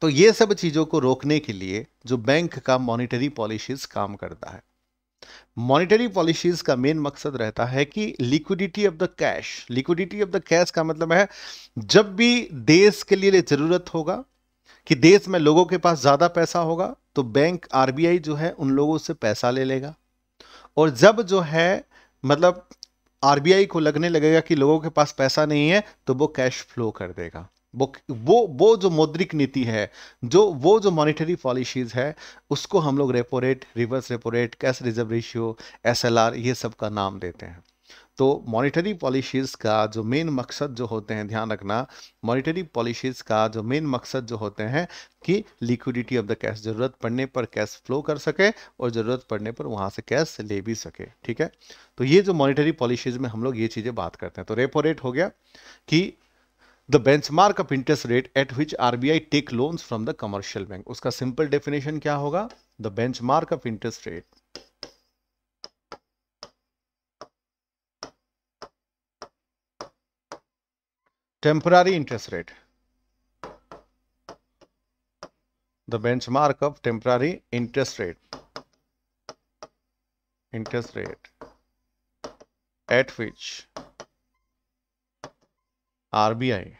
तो ये सब चीज़ों को रोकने के लिए जो बैंक का मॉनिटरी पॉलिसीज काम करता है मॉनेटरी पॉलिसीज का मेन मकसद रहता है कि liquidity of the cash liquidity of the cash का मतलब है जब भी देश के लिए जरूरत होगा कि देश में लोगों के पास ज्यादा पैसा होगा तो बैंक आरबीआई जो है उन लोगों से पैसा ले लेगा और जब जो है मतलब आरबीआई को लगने लगेगा कि लोगों के पास पैसा नहीं है तो वो कैश फ्लो कर देगा वो वो वो जो मौद्रिक नीति है जो वो जो मॉनिटरी पॉलिसीज है उसको हम लोग repo rate reverse repo rate cash reserve ratio S ये सब का नाम देते हैं तो मॉनिटरी पॉलिसीज़ का जो मेन मकसद जो होते हैं ध्यान रखना मॉनिटरी पॉलिसीज़ का जो मेन मकसद जो होते हैं कि लिक्विडिटी ऑफ द कैश ज़रूरत पड़ने पर कैश फ्लो कर सके और ज़रूरत पड़ने पर वहाँ से कैश ले भी सके ठीक है तो ये जो मॉनिटरी पॉलिसीज़ में हम लोग ये चीज़ें बात करते हैं तो रेपो रेट हो गया कि the benchmark of interest rate at which RBI take loans from the commercial bank उसका सिंपल डेफिनेशन क्या होगा the benchmark of interest rate temporary interest rate the benchmark of temporary interest rate interest rate at which RBI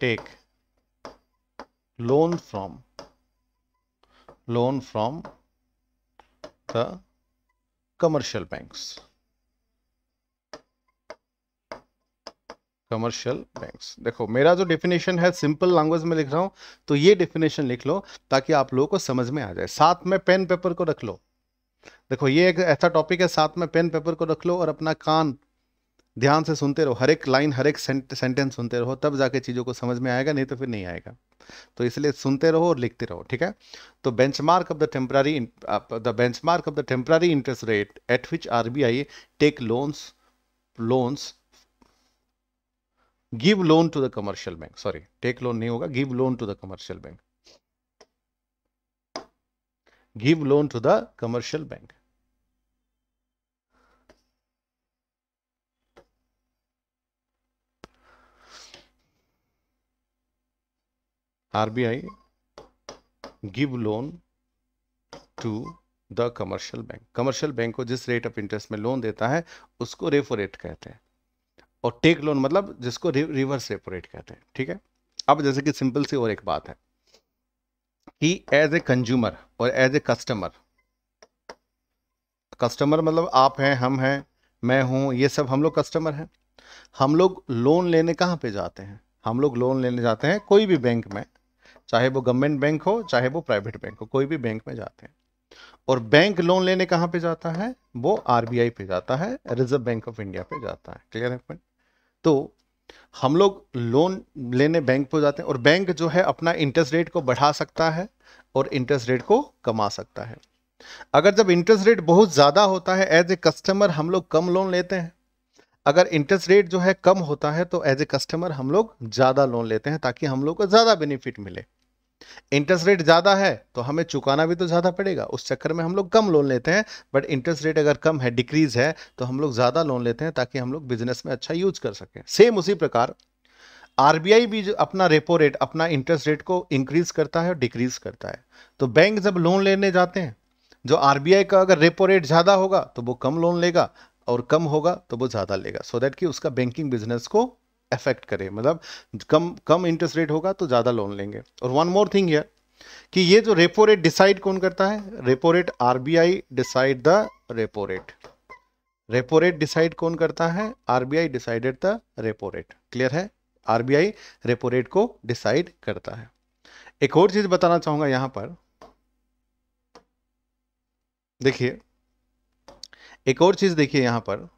take loan from loan from the commercial banks commercial banks देखो मेरा जो डेफिनेशन है सिंपल लैंग्वेज में लिख रहा हूं तो ये डेफिनेशन लिख लो ताकि आप लोगों को समझ में आ जाए साथ में पेन पेपर को रख लो देखो ये एक ऐसा टॉपिक है साथ में पेन पेपर को रख लो और अपना कान ध्यान से सुनते रहो हर एक लाइन हर एक सेंटेंस सुनते रहो तब जाके चीज़ों को समझ में आएगा नहीं तो फिर नहीं आएगा तो इसलिए सुनते रहो और लिखते रहो ठीक है तो benchmark of the temporary the benchmark of the temporary interest rate at which RBI take loans loans give loan to the commercial bank sorry take loan नहीं होगा give loan to the commercial bank give loan to the commercial bank RBI give loan to the commercial bank commercial bank को जिस रेट ऑफ इंटरेस्ट में लोन देता है उसको रेपो रेट कहते हैं और टेक लोन मतलब जिसको रिवर्स रेपो रेट कहते हैं ठीक है अब जैसे कि सिंपल सी और एक बात है कि एज ए कंज्यूमर और एज ए कस्टमर कस्टमर मतलब आप हैं हम हैं मैं हूं ये सब हम लोग कस्टमर हैं हम लोग लोन लेने कहाँ पे जाते हैं हम लोग लोन लेने जाते हैं कोई भी बैंक में चाहे वो गवर्नमेंट बैंक हो चाहे वो प्राइवेट बैंक हो कोई भी बैंक में जाते हैं और बैंक लोन लेने कहाँ पे जाता है वो आरबीआई पे जाता है रिजर्व बैंक ऑफ इंडिया पे जाता है क्लियर है पॉइंट तो हम लोग लोन लेने बैंक पर जाते हैं और बैंक जो है अपना इंटरेस्ट रेट को बढ़ा सकता है और इंटरेस्ट रेट को कमा सकता है अगर जब इंटरेस्ट रेट बहुत ज़्यादा होता है एज ए कस्टमर हम लोग कम लोन लेते हैं अगर इंटरेस्ट रेट जो है कम होता है तो एज ए कस्टमर हम लोग ज़्यादा लोन लेते हैं ताकि हम लोग को ज़्यादा बेनिफिट मिले इंटरेस्ट रेट ज़्यादा है तो हमें चुकाना भी तो ज़्यादा पड़ेगा उस चक्कर में हम लोग कम लोन लेते हैं बट इंटरेस्ट रेट अगर कम है डिक्रीज़ है तो हम लोग ज़्यादा लोन लेते हैं ताकि हम लोग बिजनेस में अच्छा यूज कर सकें सेम उसी प्रकार आरबीआई भी जो अपना रेपो रेट अपना इंटरेस्ट रेट को इंक्रीज करता है और डिक्रीज करता है तो बैंक जब लोन लेने जाते हैं जो आरबीआई का अगर रेपो रेट ज़्यादा होगा तो वो कम लोन लेगा और कम होगा तो वो ज़्यादा लेगा सो so दैट कि उसका बैंकिंग बिजनेस को अफेक्ट करे मतलब कम कम इंटरेस्ट रेट होगा तो ज़्यादा लोन लेंगे और वन मोर थिंग है कि ये जो रेपो रेट डिसाइड कौन करता है repo rate RBI decide the repo rate repo rate decide कौन करता है RBI decided the repo rate clear है आरबीआई रेपो रेट को डिसाइड करता है एक और चीज बताना चाहूंगा यहां पर देखिए एक और चीज देखिए यहां पर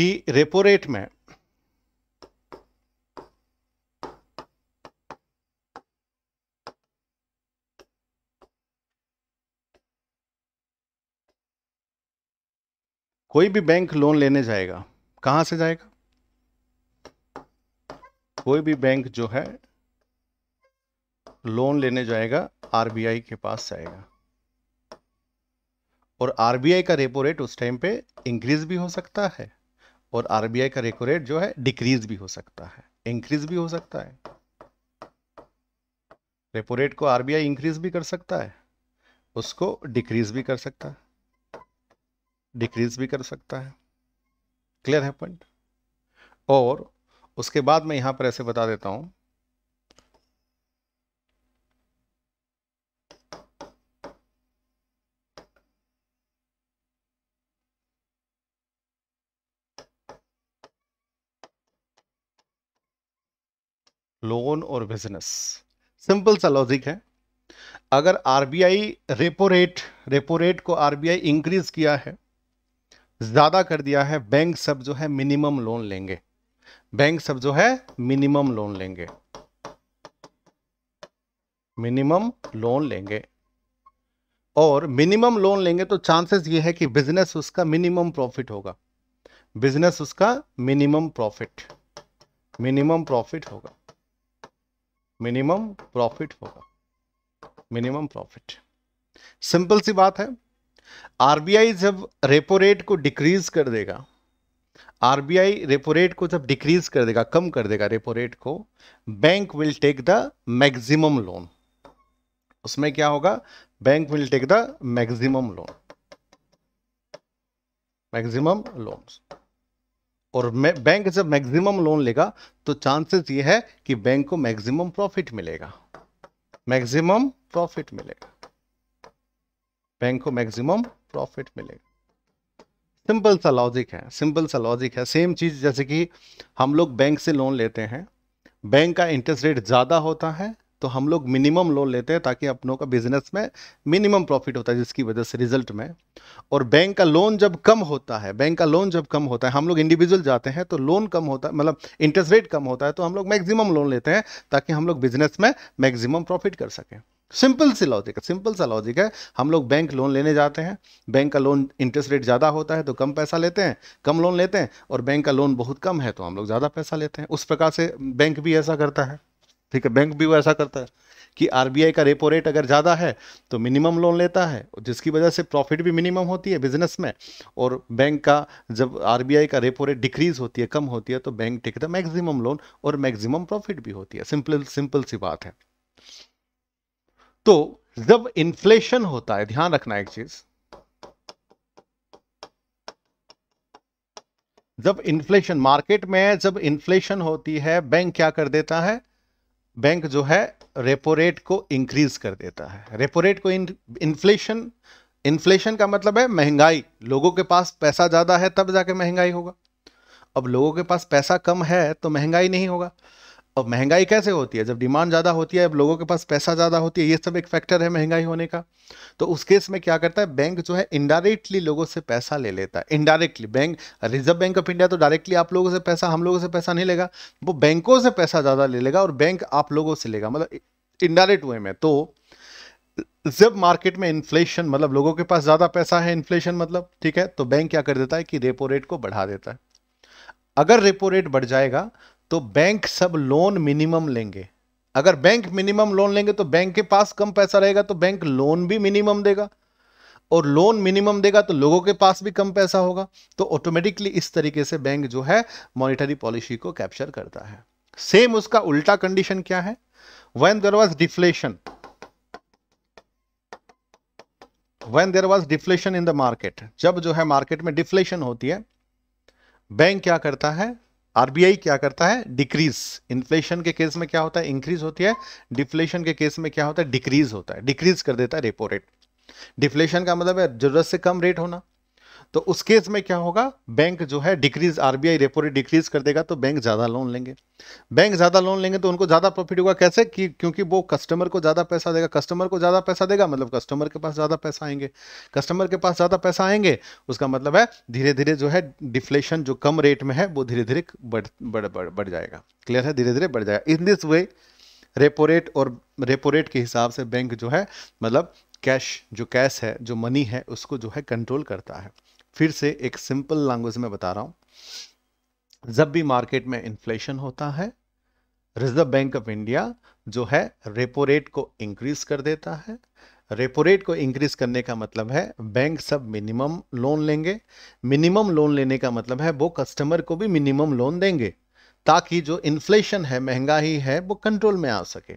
कि रेपो रेट में कोई भी बैंक लोन लेने जाएगा कहां से जाएगा कोई भी बैंक जो है लोन लेने जाएगा आरबीआई के पास जाएगा और आरबीआई का रेपो रेट उस टाइम पे इंक्रीज भी हो सकता है और आरबीआई का रेपो रेट जो है डिक्रीज भी हो सकता है इंक्रीज भी हो सकता है रेपो रेट को आरबीआई इंक्रीज भी कर सकता है उसको डिक्रीज भी कर सकता है डिक्रीज भी कर सकता है क्लियर है पॉइंट और उसके बाद मैं यहाँ पर ऐसे बता देता हूँ लोन और बिजनेस सिंपल सा लॉजिक है अगर RBI repo rate repo rate को आरबीआई इंक्रीज किया है ज़्यादा कर दिया है बैंक सब जो है मिनिमम लोन लेंगे बैंक सब जो है मिनिमम लोन लेंगे मिनिमम लोन लेंगे और मिनिमम लोन लेंगे तो चांसेस ये है कि बिजनेस उसका मिनिमम प्रॉफिट होगा बिजनेस उसका मिनिमम प्रॉफिट मिनिमम प्रॉफिट होगा मिनिमम प्रॉफिट होगा मिनिमम प्रॉफिट सिंपल सी बात है आरबीआई जब रेपो रेट को डिक्रीज कर देगा आरबीआई रेपो रेट को जब डिक्रीज कर देगा कम कर देगा रेपो रेट को bank will take the maximum loan उसमें क्या होगा bank will take the maximum loan maximum loans और बैंक जब मैक्सिमम लोन लेगा तो चांसेस ये है कि बैंक को मैक्सिमम प्रॉफिट मिलेगा मैक्सिमम प्रॉफिट मिलेगा बैंक को मैक्सिमम प्रॉफिट मिलेगा सिंपल सा लॉजिक है सिंपल सा लॉजिक है सेम चीज जैसे कि हम लोग बैंक से लोन लेते हैं बैंक का इंटरेस्ट रेट ज़्यादा होता है तो हम लोग मिनिमम लोन लेते हैं ताकि अपनों का बिजनेस में मिनिमम प्रॉफिट होता है जिसकी वजह से रिजल्ट में और बैंक का लोन जब कम होता है बैंक का लोन जब कम होता है हम लोग इंडिविजुअल जाते हैं तो लोन कम होता है मतलब इंटरेस्ट रेट कम होता है तो हम लोग मैक्सिमम लोन लेते हैं ताकि हम लोग बिजनेस में मैक्सिमम प्रॉफिट कर सकें सिंपल सी लॉजिक है सिंपल सा लॉजिक है हम लोग बैंक लोन लेने जाते हैं बैंक का लोन इंटरेस्ट रेट ज़्यादा होता है तो कम पैसा लेते हैं कम लोन लेते हैं और बैंक का लोन बहुत कम है तो हम लोग ज़्यादा पैसा लेते हैं उस प्रकार से बैंक भी ऐसा करता है ठीक है बैंक भी वैसा करता है कि आरबीआई का रेपो रेट अगर ज़्यादा है तो मिनिमम लोन लेता है जिसकी वजह से प्रॉफिट भी मिनिमम होती है बिजनेस में और बैंक का जब आरबीआई का रेपो रेट डिक्रीज होती है कम होती है तो bank take the maximum loan और मैक्सिमम प्रॉफिट भी होती है सिंपल सिंपल सी बात है तो जब इन्फ्लेशन होता है ध्यान रखना एक चीज जब इन्फ्लेशन मार्केट में जब इन्फ्लेशन होती है बैंक क्या कर देता है बैंक जो है रेपो रेट को इंक्रीज कर देता है रेपो रेट को इन्फ्लेशन इन्फ्लेशन का मतलब है महंगाई लोगों के पास पैसा ज़्यादा है तब जाके महंगाई होगा अब लोगों के पास पैसा कम है तो महंगाई नहीं होगा अब महंगाई कैसे होती है जब डिमांड ज़्यादा होती है अब लोगों के पास पैसा ज़्यादा होती है ये सब एक फैक्टर है महंगाई होने का तो उस केस में क्या करता है बैंक जो है इनडायरेक्टली लोगों से पैसा ले लेता है indirectly bank reserve bank of India तो डायरेक्टली आप लोगों से पैसा हम लोगों से पैसा नहीं लेगा वो बैंकों से पैसा ज़्यादा ले लेगा और बैंक आप लोगों से लेगा मतलब इनडायरेक्ट वे में तो जब मार्केट में इन्फ्लेशन मतलब लोगों के पास ज़्यादा पैसा है इन्फ्लेशन मतलब ठीक है तो बैंक क्या कर देता है कि रेपो रेट को बढ़ा देता है अगर रेपो रेट बढ़ जाएगा तो बैंक सब लोन मिनिमम लेंगे अगर बैंक मिनिमम लोन लेंगे तो बैंक के पास कम पैसा रहेगा तो बैंक लोन भी मिनिमम देगा और लोन मिनिमम देगा तो लोगों के पास भी कम पैसा होगा तो ऑटोमेटिकली इस तरीके से बैंक जो है मॉनिटरी पॉलिसी को कैप्चर करता है सेम उसका उल्टा कंडीशन क्या है when there was deflation when there was deflation in the market जब जो है मार्केट में डिफ्लेशन होती है बैंक क्या करता है आरबीआई क्या करता है डिक्रीज इन्फ्लेशन के केस में क्या होता है इंक्रीज होती है डिफ्लेशन के केस में क्या होता है डिक्रीज होता है डिक्रीज कर देता है रेपो रेट डिफ्लेशन का मतलब है जरूरत से कम रेट होना तो उस केस में क्या होगा बैंक जो है decrease RBI repo rate decrease कर देगा तो बैंक ज़्यादा लोन लेंगे बैंक ज़्यादा लोन लेंगे तो उनको ज़्यादा प्रॉफिट होगा कैसे कि क्योंकि वो कस्टमर को ज़्यादा पैसा देगा कस्टमर को ज़्यादा पैसा देगा मतलब कस्टमर के पास ज़्यादा पैसा आएंगे कस्टमर के पास ज़्यादा पैसा आएंगे उसका मतलब है धीरे धीरे जो है डिफ्लेशन जो कम रेट में है वो धीरे धीरे बढ़ बढ़ बढ़ जाएगा क्लियर है धीरे धीरे बढ़ जाएगा in this way repo rate और रेपो रेट के हिसाब से बैंक जो है मतलब कैश जो कैश है जो मनी है उसको जो है कंट्रोल करता है फिर से एक सिंपल लैंग्वेज में बता रहा हूं जब भी मार्केट में इन्फ्लेशन होता है रिजर्व बैंक ऑफ इंडिया जो है रेपो रेट को इंक्रीज कर देता है रेपो रेट को इंक्रीज करने का मतलब है बैंक सब मिनिमम लोन लेंगे मिनिमम लोन लेने का मतलब है वो कस्टमर को भी मिनिमम लोन देंगे ताकि जो इन्फ्लेशन है महंगाई है वो कंट्रोल में आ सके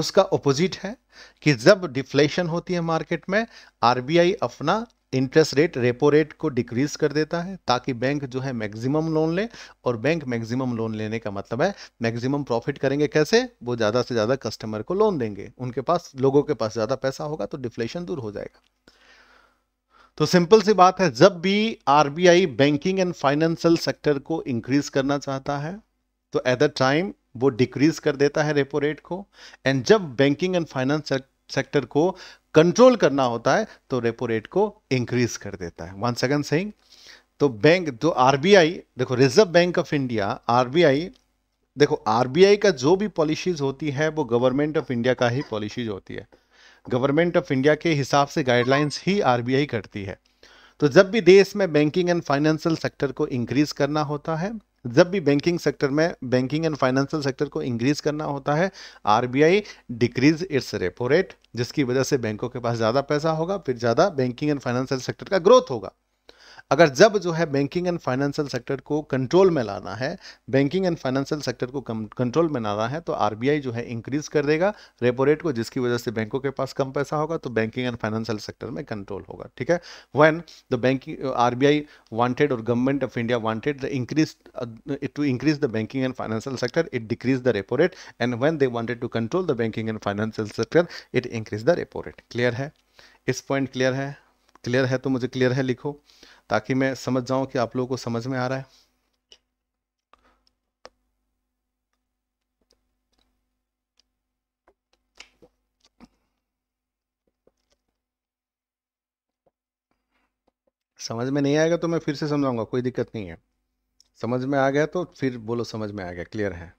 उसका ओपोजिट है कि जब डिफ्लेशन होती है मार्केट में आरबीआई अपना इंटरेस्ट रेट रेपो रेट को डिक्रीज कर देता है ताकि बैंक जो है मैक्सिमम लोन ले और बैंक मैक्सिमम लोन लेने का मतलब है मैक्सिमम प्रॉफिट करेंगे कैसे वो ज़्यादा से ज़्यादा कस्टमर को लोन देंगे उनके पास लोगों के पास ज़्यादा पैसा होगा तो डिफ्लेशन दूर हो जाएगा तो सिंपल सी बात है जब भी R banking and financial sector को इंक्रीज करना चाहता है तो एट द टाइम वो डिक्रीज कर देता है रेपो रेट को एंड जब बैंकिंग एंड फाइनेंस सेक्टर को कंट्रोल करना होता है तो रेपो रेट को इंक्रीज कर देता है वन सेकंड सेइंग तो बैंक जो आरबीआई देखो reserve bank of India RBI देखो आरबीआई का जो भी पॉलिसीज होती है वो गवर्नमेंट ऑफ इंडिया का ही पॉलिसीज होती है गवर्नमेंट ऑफ इंडिया के हिसाब से गाइडलाइंस ही आरबीआई करती है तो जब भी देश में बैंकिंग एंड फाइनेंशियल सेक्टर को इंक्रीज करना होता है जब भी बैंकिंग सेक्टर में बैंकिंग एंड फाइनेंशियल सेक्टर को इंक्रीज करना होता है RBI decrease its repo rate जिसकी वजह से बैंकों के पास ज़्यादा पैसा होगा फिर ज़्यादा बैंकिंग एंड फाइनेंशियल सेक्टर का ग्रोथ होगा अगर जब जो है बैंकिंग एंड फाइनेंशियल सेक्टर को कंट्रोल में लाना है बैंकिंग एंड फाइनेंशियल सेक्टर को कंट्रोल में लाना है तो आरबीआई जो है इंक्रीज कर देगा रेपो रेट को जिसकी वजह से बैंकों के पास कम पैसा होगा तो बैंकिंग एंड फाइनेंशियल सेक्टर में कंट्रोल होगा ठीक है when the banking are wanted और government of India wanted the increase to increase the banking and financial sector it decrease the repo rate and when they wanted to control the banking and financial sector it increase the repo rate clear है इस पॉइंट क्लियर है क्लियर है तो मुझे क्लियर है लिखो ताकि मैं समझ जाऊं कि आप लोगों को समझ में आ रहा है समझ में नहीं आएगा तो मैं फिर से समझाऊंगा कोई दिक्कत नहीं है समझ में आ गया तो फिर बोलो समझ में आ गया क्लियर है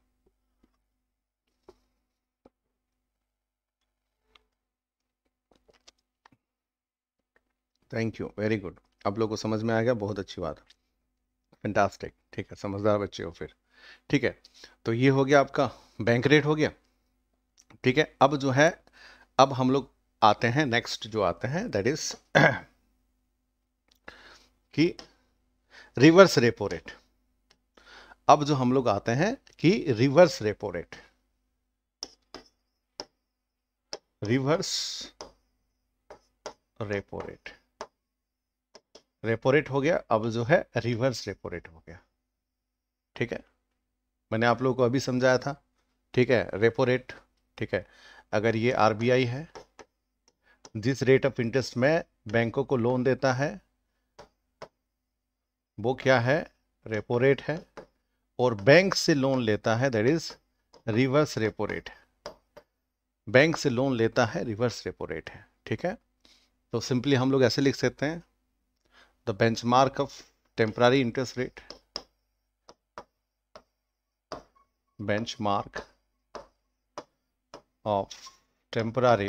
थैंक यू वेरी गुड आप लोग को समझ में आ गया बहुत अच्छी बात फंटास्टिक ठीक है समझदार बच्चे हो फिर ठीक है तो ये हो गया आपका बैंक रेट हो गया ठीक है अब जो है अब हम लोग आते हैं नेक्स्ट जो आते हैं दैट इज कि रिवर्स रेपो रेट अब जो हम लोग आते हैं कि reverse repo rate reverse repo rate repo rate हो गया अब जो है रिवर्स रेपो रेट हो गया ठीक है मैंने आप लोगों को अभी समझाया था ठीक है रेपो रेट ठीक है अगर ये आरबीआई है जिस रेट ऑफ इंटरेस्ट में बैंकों को लोन देता है वो क्या है रेपो रेट है और बैंक से लोन लेता है that is reverse repo rate है बैंक से लोन लेता है रिवर्स रेपो रेट है ठीक है तो सिंपली हम लोग ऐसे लिख सकते हैं the benchmark of temporary interest rate benchmark of temporary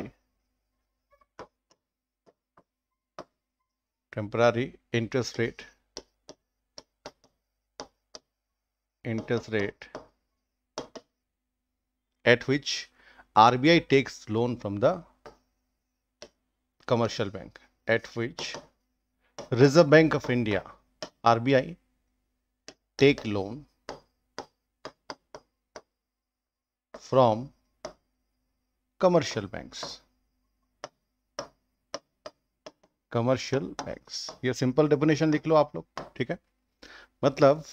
temporary interest rate interest rate at which RBI takes loan from the commercial bank at which reserve bank of India RBI take loan from commercial banks commercial banks ये सिंपल डेफिनेशन लिख लो आप लोग ठीक है मतलब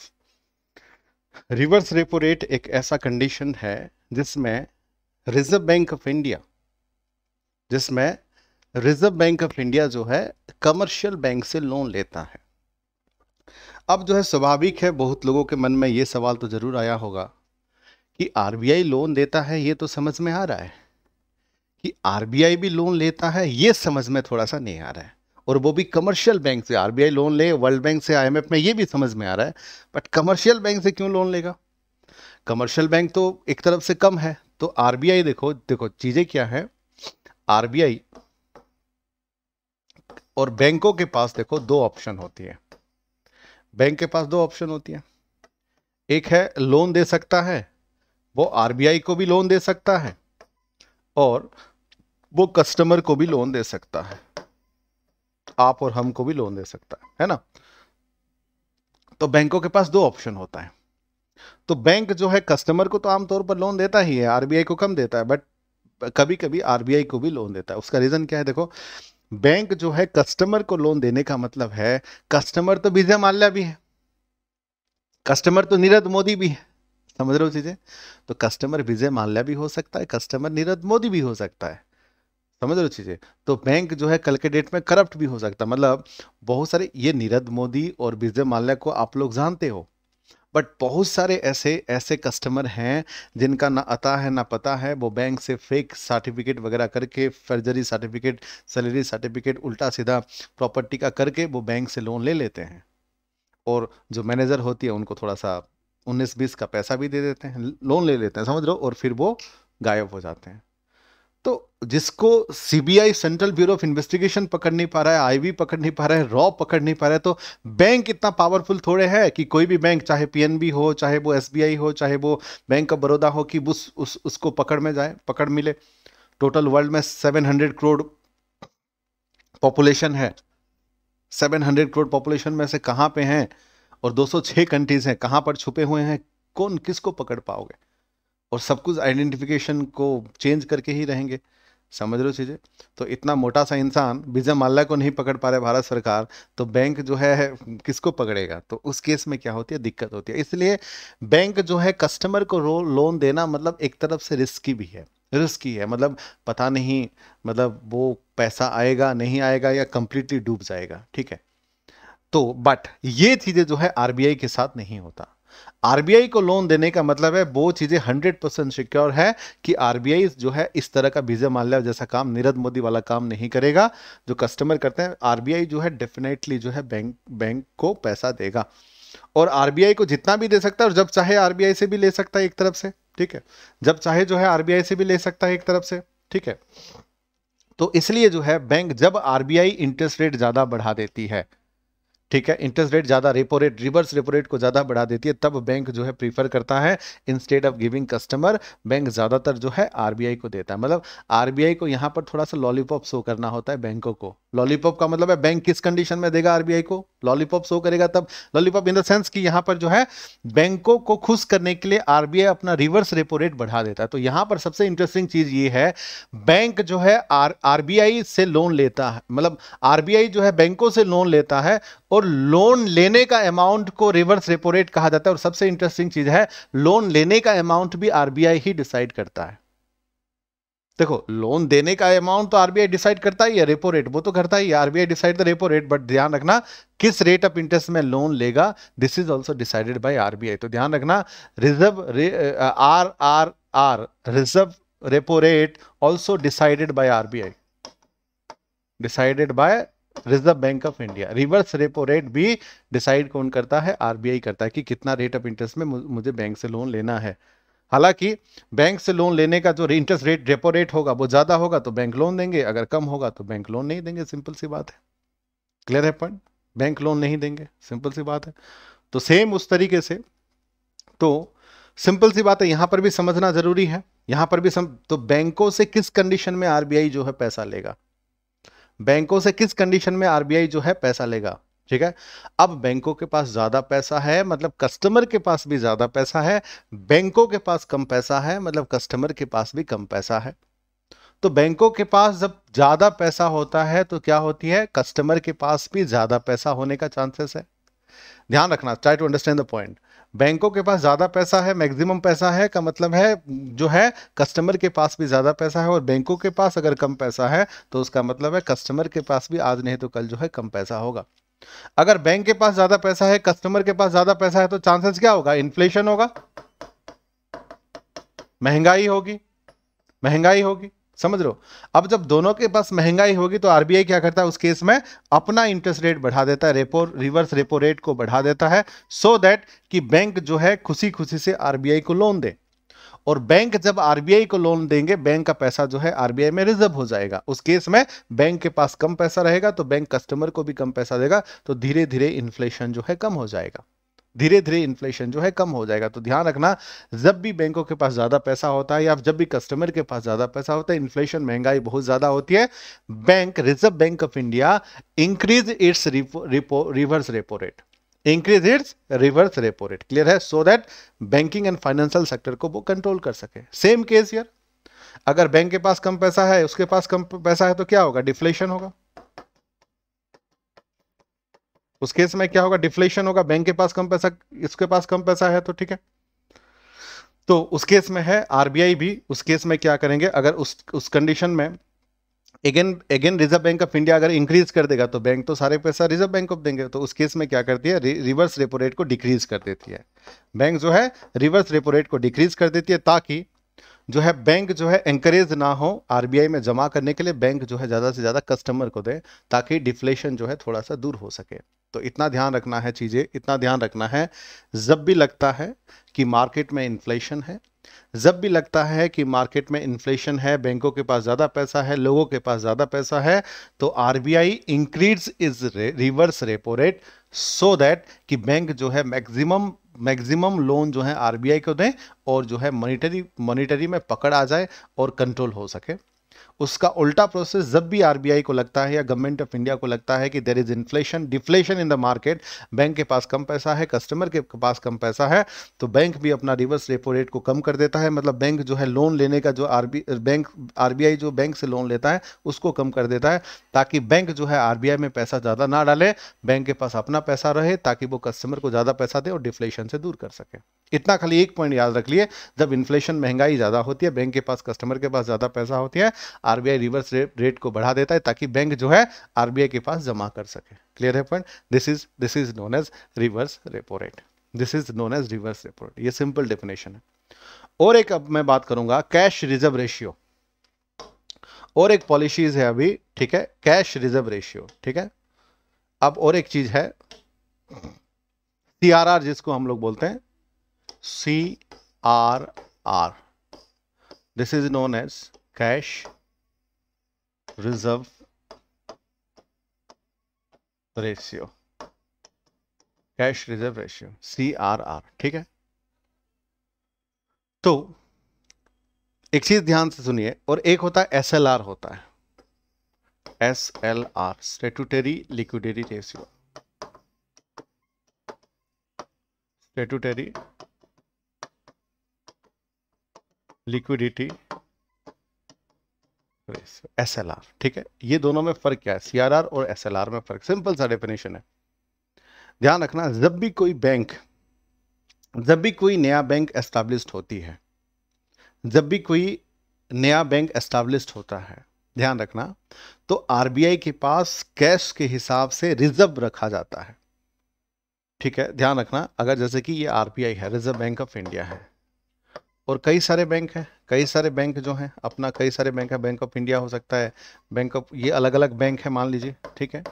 रिवर्स रेपो रेट एक ऐसा कंडीशन है जिसमें रिजर्व बैंक ऑफ इंडिया जिसमें रिजर्व बैंक ऑफ इंडिया जो है कमर्शियल बैंक से लोन लेता है अब जो है स्वाभाविक है बहुत लोगों के मन में ये सवाल तो ज़रूर आया होगा कि आरबीआई लोन देता है ये तो समझ में आ रहा है कि आरबीआई भी लोन लेता है ये समझ में थोड़ा सा नहीं आ रहा है और वो भी कमर्शियल बैंक से आरबीआई लोन ले वर्ल्ड बैंक से आई में ये भी समझ में आ रहा है बट कमर्शियल बैंक से क्यों लोन लेगा कमर्शियल बैंक तो एक तरफ से कम है तो आरबीआई देखो देखो चीज़ें क्या है आरबीआई और बैंकों के पास देखो दो ऑप्शन होती है बैंक के पास दो ऑप्शन होती है एक है लोन दे सकता है वो आरबीआई को भी लोन दे सकता है और वो कस्टमर को भी लोन दे सकता है आप और हमको भी लोन दे सकता है है ना तो बैंकों के पास दो ऑप्शन होता है तो बैंक जो है कस्टमर को तो आमतौर पर लोन देता ही है आरबीआई को कम देता है बट कभी कभी आरबीआई को भी लोन देता है उसका रीजन क्या है देखो बैंक जो है कस्टमर को लोन देने का मतलब है कस्टमर तो विजय माल्या भी है कस्टमर तो नीरज मोदी भी है समझ रहे हो चीजें तो कस्टमर विजय माल्या भी हो सकता है कस्टमर नीरज मोदी भी हो सकता है समझ रहे हो चीजें तो बैंक जो है कल के डेट में करप्ट भी हो सकता है मतलब बहुत सारे ये नीरज मोदी और विजय माल्या को आप लोग जानते हो बट बहुत सारे ऐसे ऐसे कस्टमर हैं जिनका ना अता है ना पता है वो बैंक से फेक सर्टिफिकेट वगैरह करके फर्जरी सर्टिफिकेट सैलरी सर्टिफिकेट उल्टा सीधा प्रॉपर्टी का करके वो बैंक से लोन ले लेते हैं और जो मैनेजर होती है उनको थोड़ा सा उन्नीस बीस का पैसा भी दे देते हैं लोन ले लेते हैं समझ लो और फिर वो गायब हो जाते हैं तो जिसको CBI central bureau of investigation पकड़ नहीं पा रहा है आईबी पकड़ नहीं पा रहा है रॉ पकड़ नहीं पा रहा है तो बैंक इतना पावरफुल थोड़े है कि कोई भी बैंक चाहे पीएनबी हो चाहे वो एसबीआई हो चाहे वो बैंक ऑफ बड़ौदा हो कि उस, उस उसको पकड़ में जाए पकड़ मिले टोटल वर्ल्ड में 700 करोड़ पॉपुलेशन है 700 करोड़ पॉपुलेशन में से कहाँ पे हैं और 206 कंट्रीज हैं कहाँ पर छुपे हुए हैं कौन किसको पकड़ पाओगे और सब कुछ आइडेंटिफिकेशन को चेंज करके ही रहेंगे समझ रहे हो चीज़ें तो इतना मोटा सा इंसान विजय माल्या को नहीं पकड़ पा रहे भारत सरकार तो बैंक जो है किसको पकड़ेगा तो उस केस में क्या होती है दिक्कत होती है इसलिए बैंक जो है कस्टमर को लोन देना मतलब एक तरफ से रिस्की भी है रिस्की है मतलब पता नहीं मतलब वो पैसा आएगा नहीं आएगा या कंप्लीटली डूब जाएगा ठीक है तो बट ये चीज़ें जो है आरबीआई के साथ नहीं होता आरबीआई को लोन देने का मतलब है वो चीज़ें हंड्रेड परसेंट सिक्योर है कि आरबीआई जो है इस तरह का बीजे माल्या जैसा काम नीरज मोदी वाला काम नहीं करेगा जो कस्टमर करते हैं आरबीआई जो है डेफिनेटली जो है बैंक बैंक को पैसा देगा और आरबीआई को जितना भी दे सकता है और जब चाहे आरबीआई से भी ले सकता है एक तरफ से ठीक है जब चाहे जो है आरबीआई से भी ले सकता है एक तरफ से ठीक है तो इसलिए जो है बैंक जब आरबीआई इंटरेस्ट रेट ज़्यादा बढ़ा देती है ठीक है इंटरेस्ट रेट ज़्यादा repo rate reverse repo rate को ज़्यादा बढ़ा देती है तब बैंक जो है प्रीफर करता है instead of giving customer bank ज़्यादातर जो है आरबीआई को देता है मतलब आरबीआई को यहाँ पर थोड़ा सा लॉलीपॉप शो करना होता है बैंकों को लॉलीपॉप का मतलब है बैंक किस कंडीशन में देगा आरबीआई को लॉलीपॉप शो करेगा तब लॉलीपॉप इन द सेंस कि यहां पर जो है बैंकों को खुश करने के लिए आरबीआई अपना रिवर्स रेपो रेट बढ़ा देता है तो यहां पर सबसे इंटरेस्टिंग चीज़ ये है बैंक जो है आरबीआई से लोन लेता है मतलब आरबीआई जो है बैंकों से लोन लेता है और लोन लेने का अमाउंट को रिवर्स रेपो रेट कहा जाता है और सबसे इंटरेस्टिंग चीज है लोन लेने का अमाउंट भी आरबीआई ही डिसाइड करता है देखो लोन देने का अमाउंट तो आरबीआई डिसाइड करता ही है रेपो रेट वो तो करता ही RBI decide the repo rate but ध्यान रखना किस रेट ऑफ इंटरेस्ट में लोन लेगा this is also decided by RBI तो ध्यान रखना reserve R R R reserve repo rate also decided by RBI decided by reserve bank of India reverse repo rate भी डिसाइड कौन करता है आरबीआई करता है कि कितना रेट ऑफ इंटरेस्ट में मुझे बैंक से लोन लेना है हालांकि बैंक से लोन लेने का जो इंटरेस्ट रेट रेपो रेट होगा वो ज्यादा होगा तो बैंक लोन देंगे अगर कम होगा तो बैंक लोन नहीं देंगे सिंपल सी बात है क्लियर है पॉइंट बैंक लोन नहीं देंगे सिंपल सी बात है तो सेम उस तरीके से तो सिंपल सी बात है यहां पर भी समझना जरूरी है यहां पर भी सम तो बैंकों से किस कंडीशन में आरबीआई जो है पैसा लेगा बैंकों से किस कंडीशन में आरबीआई जो है पैसा लेगा ठीक है अब बैंकों के पास ज्यादा पैसा है मतलब कस्टमर के पास भी ज्यादा पैसा है बैंकों के पास कम पैसा है मतलब कस्टमर के पास भी कम पैसा है तो बैंकों के पास जब ज्यादा पैसा होता है तो क्या होती है कस्टमर के पास भी ज्यादा पैसा होने का चांसेस है ध्यान रखना try to understand the point बैंकों के पास ज़्यादा पैसा है मैक्सिमम पैसा है का मतलब है जो है कस्टमर के पास भी ज़्यादा पैसा है और बैंकों के पास अगर कम पैसा है तो उसका मतलब है कस्टमर के पास भी आज नहीं तो कल जो है कम पैसा होगा अगर बैंक के पास ज़्यादा पैसा है कस्टमर के पास ज़्यादा पैसा है तो चांसेस क्या होगा इन्फ्लेशन होगा महंगाई होगी महंगाई होगी समझ लो अब जब दोनों के पास महंगाई होगी तो आरबीआई क्या करता है उस केस में अपना इंटरेस्ट रेट बढ़ा देता है रेपो रिवर्स रेपो रेट को बढ़ा देता है सो so दैट कि बैंक जो है खुशी खुशी से आरबीआई को लोन दे और बैंक जब आरबीआई को लोन देंगे बैंक का पैसा जो है आरबीआई में रिजर्व हो जाएगा उस केस में बैंक के पास कम पैसा रहेगा तो बैंक कस्टमर को भी कम पैसा देगा तो धीरे धीरे इन्फ्लेशन जो है कम हो जाएगा धीरे धीरे इन्फ्लेशन जो है कम हो जाएगा तो ध्यान रखना जब भी बैंकों के पास ज़्यादा पैसा होता है या जब भी कस्टमर के पास ज़्यादा पैसा होता है इन्फ्लेशन महंगाई बहुत ज़्यादा होती है bank reserve bank of India increase its reverse repo rate increase its reverse repo rate clear है so that banking and financial sector को वो कंट्रोल कर सके सेम केस यार अगर बैंक के पास कम पैसा है उसके पास कम पैसा है तो क्या होगा डिफ्लेशन होगा उस केस में क्या होगा डिफ्लेशन होगा बैंक के पास कम पैसा इसके पास कम पैसा है तो ठीक है तो उस केस में है आरबीआई भी उस केस में क्या करेंगे अगर उस उस कंडीशन में again again reserve bank of India अगर इंक्रीज कर देगा तो बैंक तो सारे पैसा रिजर्व बैंक ऑफ देंगे तो उस केस में क्या करती है रि, रिवर्स रेपो रेट को डिक्रीज कर देती है बैंक जो है रिवर्स रेपो रेट को डिक्रीज कर देती है ताकि जो है बैंक जो है एंकरेज ना हो आरबीआई में जमा करने के लिए बैंक जो है ज़्यादा से ज़्यादा कस्टमर को दे ताकि डिफ्लेशन जो है थोड़ा सा दूर हो सके तो इतना ध्यान रखना है चीज़ें इतना ध्यान रखना है जब भी लगता है कि मार्केट में इन्फ्लेशन है जब भी लगता है कि मार्केट में इन्फ्लेशन है बैंकों के पास ज़्यादा पैसा है लोगों के पास ज़्यादा पैसा है तो R B I increase is reverse repo rate so that कि बैंक जो है मैक्सिमम मैक्सिमम लोन जो है आरबीआई को दें और जो है मॉनिटरी मॉनिटरी में पकड़ आ जाए और कंट्रोल हो सके उसका उल्टा प्रोसेस जब भी आरबीआई को लगता है या गवर्नमेंट ऑफ इंडिया को लगता है कि there is inflation deflation in the market bank के पास कम पैसा है कस्टमर के पास कम पैसा है तो बैंक भी अपना रिवर्स रेपो रेट को कम कर देता है मतलब बैंक जो है लोन लेने का जो आर बैंक आर जो बैंक से लोन लेता है उसको कम कर देता है ताकि बैंक जो है आर में पैसा ज़्यादा ना डाले बैंक के पास अपना पैसा रहे ताकि वो कस्टमर को ज़्यादा पैसा दे और डिफ्लेशन से दूर कर सके इतना खाली एक पॉइंट याद रख लिए जब इन्फ्लेशन महंगाई ज़्यादा होती है बैंक के पास कस्टमर के पास ज़्यादा पैसा होती है आरबीआई रिवर्स रेट को बढ़ा देता है ताकि बैंक जो है आरबीआई के पास जमा कर सके क्लियर है point this is this is known as reverse repo rate this is known as reverse repo rate ये सिंपल डेफिनेशन है और एक अब मैं बात करूंगा कैश रिजर्व रेशियो और एक पॉलिसीज है अभी ठीक है कैश रिजर्व रेशियो ठीक है अब और एक चीज है सीआरआर जिसको हम लोग बोलते हैं C R R this is known as cash reserve ratio cash reserve ratio C R R ठीक है तो एक चीज ध्यान से सुनिए और एक होता है एस एल आर होता है S L R statutory liquidity ratio statutory liquidity S L R ठीक है ये दोनों में फर्क क्या है सी आर आर और एस एल आर में फर्क सिंपल सा डेफिनेशन है ध्यान रखना जब भी कोई बैंक जब भी कोई नया बैंक एस्टाब्लिश होती है जब भी कोई नया बैंक एस्टाब्लिश होता है ध्यान रखना तो आरबीआई के पास कैश के हिसाब से रिजर्व रखा जाता है ठीक है ध्यान रखना अगर जैसे कि ये आरबीआई है रिजर्व बैंक ऑफ इंडिया है और कई सारे बैंक हैं कई सारे बैंक जो हैं अपना कई सारे बैंक है बैंक ऑफ इंडिया हो सकता है बैंक ऑफ ये अलग अलग बैंक है मान लीजिए ठीक है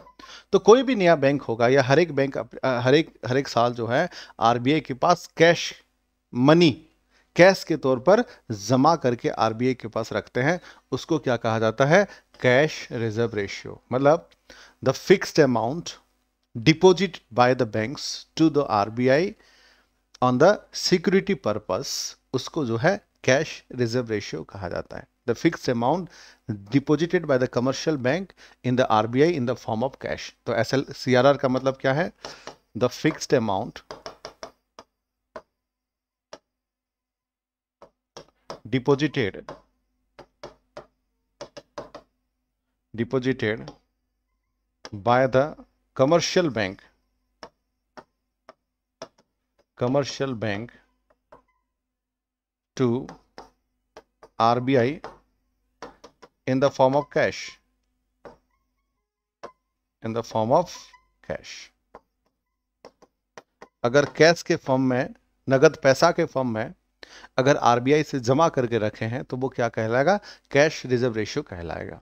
तो कोई भी नया बैंक होगा या हर एक बैंक हर एक हर एक साल जो है आरबीआई के पास कैश मनी कैश के तौर पर जमा करके आरबीआई के पास रखते हैं उसको क्या कहा जाता है कैश रिजर्व रेशियो मतलब the fixed amount deposit by the banks to the RBI on the security purpose उसको जो है कैश रिजर्व रेशियो कहा जाता है the fix amount deposited by the commercial bank in the RBI in the form of cash तो S L C R R का मतलब क्या है the fix amount deposited deposited by the commercial bank commercial bank to RBI in the form of cash in the form of cash अगर कैश के फॉर्म में नगद पैसा के फॉर्म में अगर आरबीआई से जमा करके रखे हैं तो वो क्या कहलाएगा कैश रिजर्व रेशियो कहलाएगा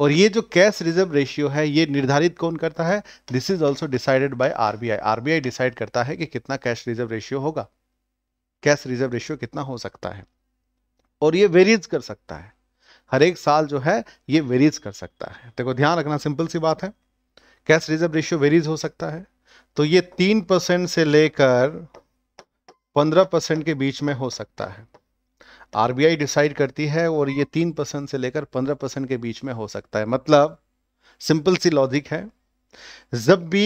और ये जो कैश रिजर्व रेशियो है ये निर्धारित कौन करता है this is also decided by RBI RBI decide करता है कि कितना कैश रिजर्व रेशियो होगा कैश रिजर्व रेशियो कितना हो सकता है और ये वेरीज कर सकता है हर एक साल जो है ये वेरीज कर सकता है देखो ध्यान रखना सिंपल सी बात है कैश रिजर्व रेशियो वेरीज हो सकता है तो ये तीन परसेंट से लेकर पंद्रह परसेंट के बीच में हो सकता है आरबीआई डिसाइड करती है और ये तीन परसेंट से लेकर पंद्रह परसेंट के बीच में हो सकता है मतलब सिंपल सी लॉजिक है जब भी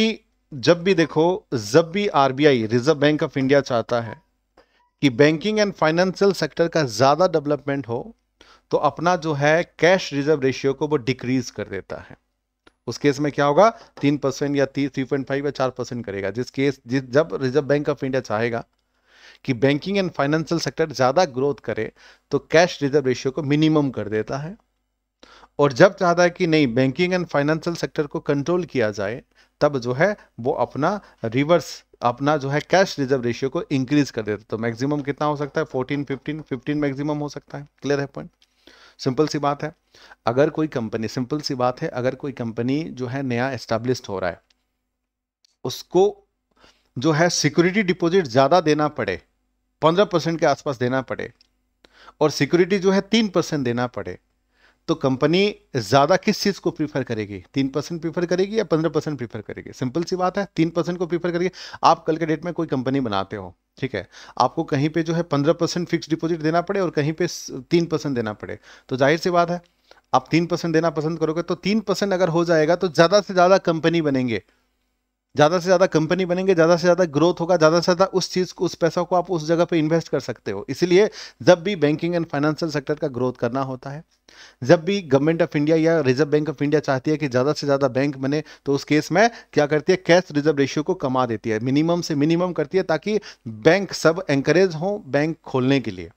जब भी देखो जब भी RBI reserve bank of India चाहता है कि बैंकिंग एंड फाइनेंशियल सेक्टर का ज़्यादा डेवलपमेंट हो तो अपना जो है कैश रिजर्व रेशियो को वो डिक्रीज कर देता है उस केस में क्या होगा तीन परसेंट या थ्री पॉइंट फाइव या चार परसेंट करेगा जिस केस जिस जब रिजर्व बैंक ऑफ इंडिया चाहेगा कि बैंकिंग एंड फाइनेंशियल सेक्टर ज़्यादा ग्रोथ करे तो कैश रिजर्व रेशियो को मिनिमम कर देता है और जब चाहता है कि नहीं बैंकिंग एंड फाइनेंशियल सेक्टर को कंट्रोल किया जाए तब जो है वो अपना रिवर्स अपना जो है कैश रिजर्व रेशियो को इंक्रीज कर देता तो मैक्सिमम कितना हो सकता है फोर्टीन फिफ्टीन फिफ्टीन मैक्सिमम हो सकता है क्लियर है पॉइंट सिंपल सी बात है अगर कोई कंपनी सिंपल सी बात है अगर कोई कंपनी जो है नया एस्टेब्लिश हो रहा है उसको जो है सिक्योरिटी डिपॉजिट ज़्यादा देना पड़े पंद्रह परसेंट के आसपास देना पड़े और सिक्योरिटी जो है तीन परसेंट देना पड़े तो कंपनी ज़्यादा किस चीज़ को प्रीफर करेगी तीन परसेंट प्रीफर करेगी या पंद्रह परसेंट प्रीफर करेगी सिंपल सी बात है तीन परसेंट को प्रीफर करेगी आप कल के डेट में कोई कंपनी बनाते हो ठीक है आपको कहीं पे जो है पंद्रह परसेंट फिक्स डिपॉजिट देना पड़े और कहीं पे तीन परसेंट देना पड़े तो जाहिर सी बात है आप तीन परसेंट देना पसंद करोगे तो तीन परसेंट अगर हो जाएगा तो ज़्यादा से ज़्यादा कंपनी बनेंगे ज़्यादा से ज़्यादा कंपनी बनेंगे ज़्यादा से ज़्यादा ग्रोथ होगा ज़्यादा से ज़्यादा उस चीज़ को उस पैसा को आप उस जगह पे इन्वेस्ट कर सकते हो इसलिए जब भी बैंकिंग एंड फाइनेंशियल सेक्टर का ग्रोथ करना होता है जब भी गवर्नमेंट ऑफ इंडिया या रिजर्व बैंक ऑफ इंडिया चाहती है कि ज़्यादा से ज़्यादा बैंक बने तो उस केस में क्या करती है कैश रिजर्व रेशियो को कमा देती है मिनिमम से मिनिमम करती है ताकि बैंक सब एंकरेज हों बैंक खोलने के लिए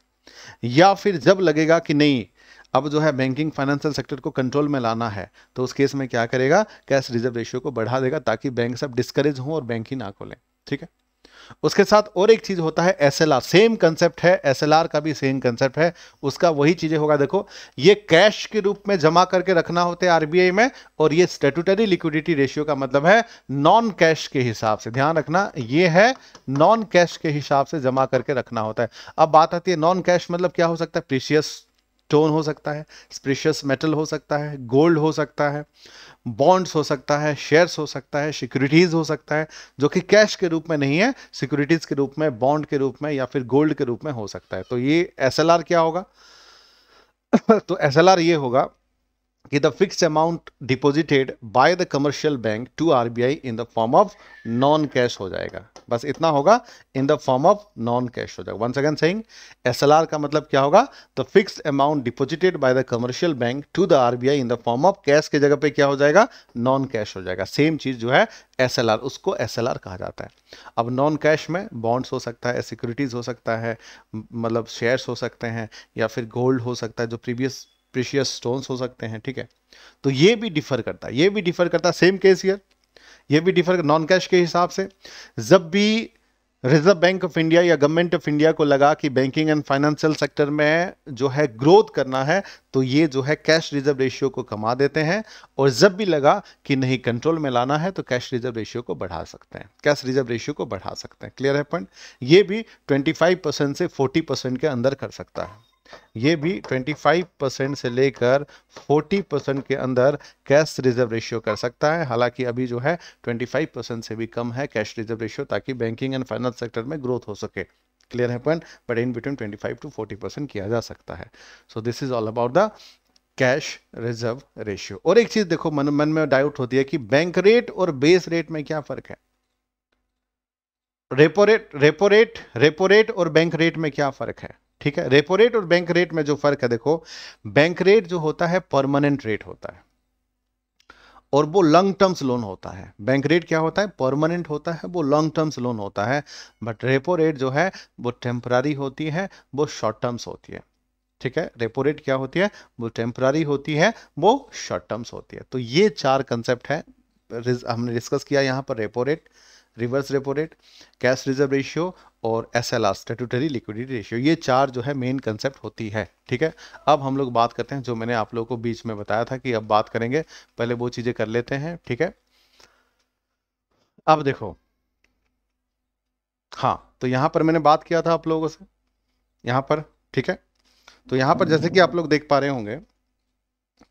या फिर जब लगेगा कि नहीं अब जो है बैंकिंग फाइनेंशियल सेक्टर को कंट्रोल में लाना है तो उस केस में क्या करेगा कैश रिजर्व रेशियो को बढ़ा देगा ताकि बैंक सब डिस्करेज हों और बैंक ही ना खोलें ठीक है उसके साथ और एक चीज होता है एस सेम कंसेप्ट है एस का भी सेम कंसेप्ट है उसका वही चीजें होगा देखो ये कैश के रूप में जमा करके रखना होता है आरबीआई में और ये स्टेटूटरी लिक्विडिटी रेशियो का मतलब है नॉन कैश के हिसाब से ध्यान रखना ये है नॉन कैश के हिसाब से जमा करके रखना होता है अब बात आती है नॉन कैश मतलब क्या हो सकता है प्रीशियस स्टोन हो सकता है स्प्रिशियस मेटल हो सकता है गोल्ड हो सकता है बॉन्ड्स हो सकता है शेयर्स हो सकता है सिक्योरिटीज़ हो सकता है जो कि कैश के रूप में नहीं है सिक्योरिटीज़ के रूप में बॉन्ड के रूप में या फिर गोल्ड के रूप में हो सकता है तो ये एस क्या होगा तो एस ये होगा कि the fix amount deposited by the commercial bank to RBI in the form of non cash हो जाएगा बस इतना होगा in the form of non cash हो जाएगा वंस अगेन सेइंग एसएलआर का मतलब क्या होगा the fix amount deposited by the commercial bank to the RBI in the form of cash के जगह पे क्या हो जाएगा नॉन कैश हो जाएगा सेम चीज जो है एस एल आर उसको एस एल आर कहा जाता है अब नॉन कैश में बॉन्ड्स हो सकता है सिक्योरिटीज हो सकता है मतलब शेयर्स हो सकते हैं या फिर गोल्ड हो सकता है जो प्रीवियस प्रेशियस स्टोन्स हो सकते हैं ठीक है तो ये भी डिफर करता है ये भी डिफर करता है सेम केस ईयर ये भी डिफर नॉन कैश के हिसाब से जब भी रिजर्व बैंक ऑफ इंडिया या गवर्नमेंट ऑफ इंडिया को लगा कि बैंकिंग एंड फाइनेंशियल सेक्टर में जो है ग्रोथ करना है तो ये जो है कैश रिजर्व रेशियो को कमा देते हैं और जब भी लगा कि नहीं कंट्रोल में लाना है तो कैश रिजर्व रेशियो को बढ़ा सकते हैं कैश रिजर्व रेशियो को बढ़ा सकते हैं क्लियर है पॉइंट ये भी ट्वेंटी परसेंट से फोर्टी परसेंट के अंदर कर सकता है ये भी 25 परसेंट से लेकर 40 परसेंट के अंदर कैश रिजर्व रेशियो कर सकता है हालांकि अभी जो है 25 परसेंट से भी कम है कैश रिजर्व रेशियो ताकि बैंकिंग एंड फाइनेंस सेक्टर में ग्रोथ हो सके क्लियर है point but in between 25 to 40 percent किया जा सकता है so this is all about the cash reserve ratio और एक चीज देखो मन मन में डाउट होती है कि बैंक रेट और बेस रेट में क्या फर्क है repo rate repo rate repo rate और बैंक रेट में क्या फर्क है ठीक है रेपो रेट और बैंक रेट में जो फर्क है देखो बैंक रेट जो होता है परमानेंट रेट होता है और वो लॉन्ग टर्म्स लोन होता है बैंक रेट क्या होता है परमानेंट होता है वो लॉन्ग टर्म्स लोन होता है बट रेपो रेट जो है वो टेम्परारी होती है वो शॉर्ट टर्म्स होती है ठीक है रेपो रेट क्या होती है वो टेम्परारी होती है वो शॉर्ट टर्म्स होती है तो ये चार कंसेप्ट है हमने डिस्कस किया यहाँ पर repo rate reverse repo rate cash reserve ratio और S L R statutory liquidity ratio ये चार जो है मेन कंसेप्ट होती है ठीक है अब हम लोग बात करते हैं जो मैंने आप लोगों को बीच में बताया था कि अब बात करेंगे पहले वो चीज़ें कर लेते हैं ठीक है अब देखो हाँ तो यहां पर मैंने बात किया था आप लोगों से यहां पर ठीक है तो यहां पर जैसे कि आप लोग देख पा रहे होंगे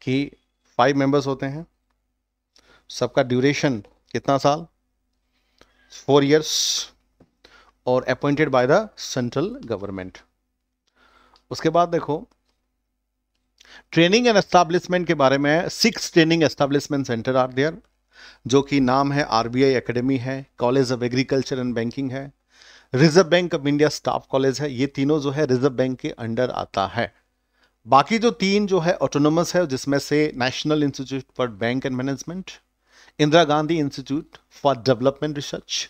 कि फाइव मेंबर्स होते हैं सबका ड्यूरेशन कितना साल फोर ईयर्स और appointed by the central government उसके बाद देखो ट्रेनिंग एंड एस्टाब्लिशमेंट के बारे में six training establishment centre are there जो कि नाम है आरबीआई एकेडमी है college of agriculture and banking है reserve bank of India staff college है ये तीनों जो है रिजर्व बैंक के अंडर आता है बाकी जो तीन जो है ऑटोनोमस है जिसमें से national institute for bank and management Indira Gandhi institute for development research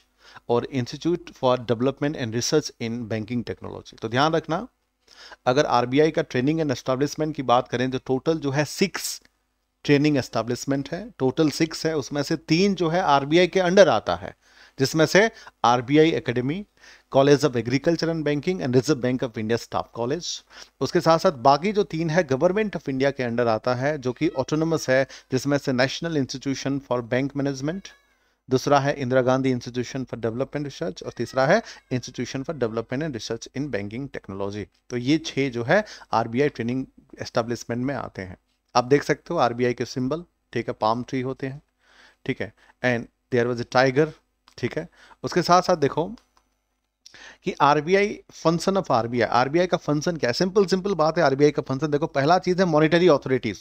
और institute for development and research in banking technology तो ध्यान रखना अगर आरबीआई का ट्रेनिंग एंड एस्टेब्लिशमेंट की बात करें तो टोटल जो है सिक्स ट्रेनिंग एस्टेब्लिशमेंट है टोटल सिक्स है उसमें से तीन जो है आरबीआई के अंडर आता है जिसमें से RBI academy college of agriculture and banking and reserve bank of India staff college उसके साथ साथ बाकी जो तीन है गवर्नमेंट ऑफ इंडिया के अंडर आता है जो कि ऑटोनोमस है जिसमें से national institution for bank management दूसरा है Indira Gandhi institution for development research और तीसरा है institution for development and research in banking technology तो ये छः जो है आर ट्रेनिंग एस्टेब्लिशमेंट में आते हैं आप देख सकते हो आरबीआई के सिंबल ठीक है पाम ट्री होते हैं ठीक है and there was a tiger ठीक है उसके साथ साथ देखो कि RBI function of RBI RBI का फंक्शन क्या है सिंपल सिंपल बात है आरबीआई का फंक्शन देखो पहला चीज है मॉनिटरी ऑथोरिटीज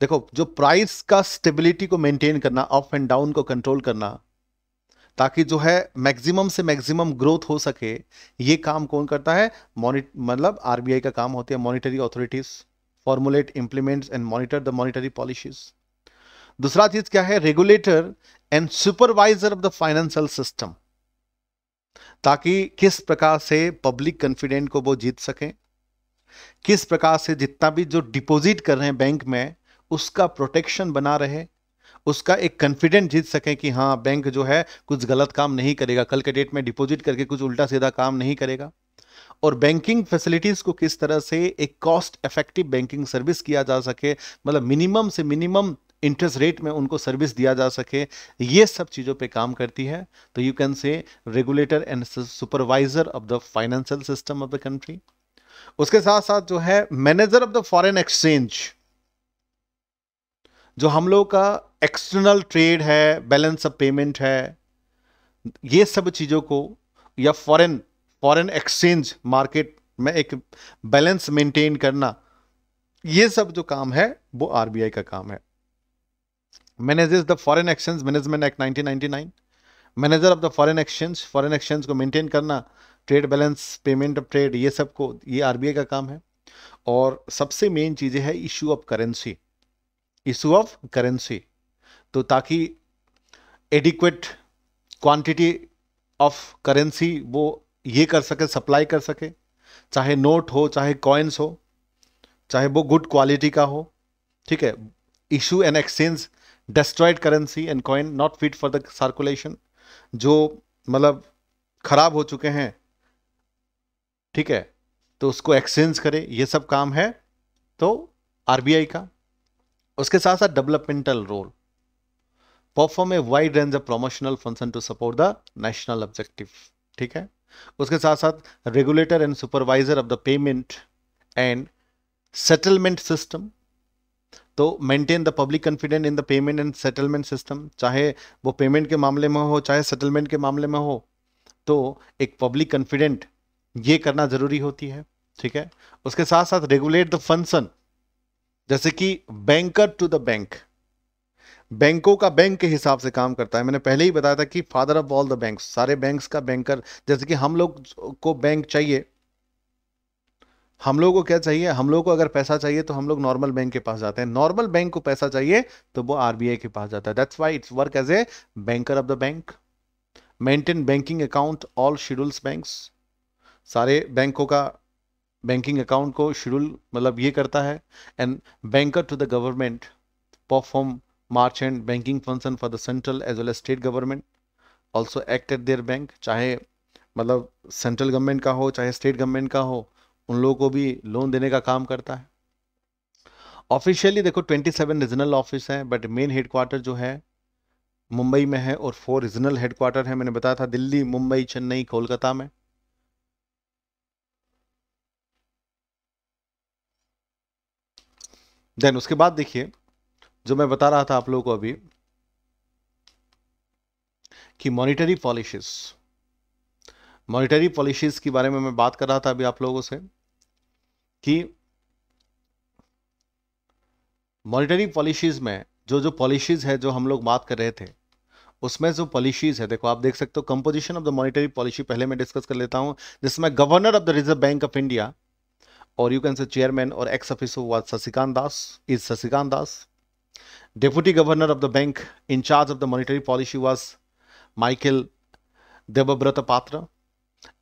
देखो जो प्राइस का स्टेबिलिटी को मेंटेन करना अप एंड डाउन को कंट्रोल करना ताकि जो है मैक्सिमम से मैक्सिमम ग्रोथ हो सके ये काम कौन करता है मतलब आरबीआई का काम होती है monetary authorities formulate implement and monitor the monetary policies दूसरा चीज क्या है regulator and supervisor of the financial system ताकि किस प्रकार से पब्लिक कॉन्फिडेंट को वो जीत सकें किस प्रकार से जितना भी जो डिपॉजिट कर रहे हैं बैंक में उसका प्रोटेक्शन बना रहे उसका एक कॉन्फिडेंट जीत सकें कि हाँ बैंक जो है कुछ गलत काम नहीं करेगा कल के डेट में डिपॉजिट करके कुछ उल्टा सीधा काम नहीं करेगा और बैंकिंग फैसिलिटीज़ को किस तरह से एक कॉस्ट इफेक्टिव बैंकिंग सर्विस किया जा सके मतलब मिनिमम से मिनिमम इंटरेस्ट रेट में उनको सर्विस दिया जा सके ये सब चीज़ों पे काम करती है तो you can say regulator and supervisor of the financial system of the country उसके साथ साथ जो है manager of the foreign exchange जो हम लोग का एक्सटर्नल ट्रेड है बैलेंस ऑफ पेमेंट है ये सब चीज़ों को या फॉरेन फॉरेन एक्सचेंज मार्केट में एक बैलेंस मेंटेन करना ये सब जो काम है वो आरबीआई का काम है manages the foreign exchange management act nineteen manager of the foreign exchange foreign exchange को मेंटेन करना trade balance payment of trade ये सब को ये आरबीआई का काम है और सबसे मेन चीज़ें है issue of currency issue of currency तो ताकि एडिक्वेट क्वांटिटी ऑफ करेंसी वो ये कर सके सप्लाई कर सके चाहे नोट हो चाहे कॉइन्स हो चाहे वो गुड क्वालिटी का हो ठीक है issue and exchange destroyed currency and coin not fit for the circulation जो मतलब खराब हो चुके हैं ठीक है तो उसको एक्सचेंज करे ये सब काम है तो आरबीआई का उसके साथ साथ developmental role perform a wide range of promotional function to support the national objective ठीक है उसके साथ साथ regulator and supervisor of the payment and settlement system to maintain the public confidence in the payment and settlement system चाहे वो पेमेंट के मामले में हो चाहे सेटलमेंट के मामले में हो तो एक पब्लिक कॉन्फिडेंट ये करना जरूरी होती है ठीक है उसके साथ साथ रेगुलेट द फंक्शन जैसे कि बैंकर टू द बैंक बैंकों का बैंक के हिसाब से काम करता है मैंने पहले ही बताया था कि father of all the bank सारे बैंक्स का बैंकर जैसे कि हम लोग को बैंक चाहिए हम लोगों को क्या चाहिए हम लोगों को अगर पैसा चाहिए तो हम लोग नॉर्मल बैंक के पास जाते हैं नॉर्मल बैंक को पैसा चाहिए तो वो आरबीआई के पास जाता है that's why it's work as a banker of the bank maintain banking account all schedules banks सारे बैंकों का बैंकिंग अकाउंट को शेड्यूल मतलब ये करता है and banker to the government perform march and banking function for the central as well as state government also act at their bank चाहे मतलब सेंट्रल गवर्नमेंट का हो चाहे स्टेट गवर्नमेंट का हो उन लोगों को भी लोन देने का काम करता है ऑफिशियली देखो 27 रीजनल ऑफिस हैं बट मेन हेडक्वार्टर जो है मुंबई में है और फोर रीजनल हेडक्वार्टर है मैंने बताया था दिल्ली मुंबई चेन्नई कोलकाता में देन उसके बाद देखिए जो मैं बता रहा था आप लोगों को अभी कि मॉनिटरी पॉलिसीज़ मॉनिटरी पॉलिसीज़ के बारे में मैं बात कर रहा था अभी आप लोगों से कि मॉनिटरी पॉलिसीज़ में जो जो पॉलिसीज़ है जो हम लोग बात कर रहे थे उसमें जो पॉलिसीज़ है देखो आप देख सकते हो composition of the monetary policy पहले मैं डिस्कस कर लेता हूं जिसमें governor of the reserve bank of India और यू कैन से चेयरमैन और ex officer was Shashikant Das is Shashikant Das deputy governor of the bank in charge of the monetary policy was Michael Debabrata Patra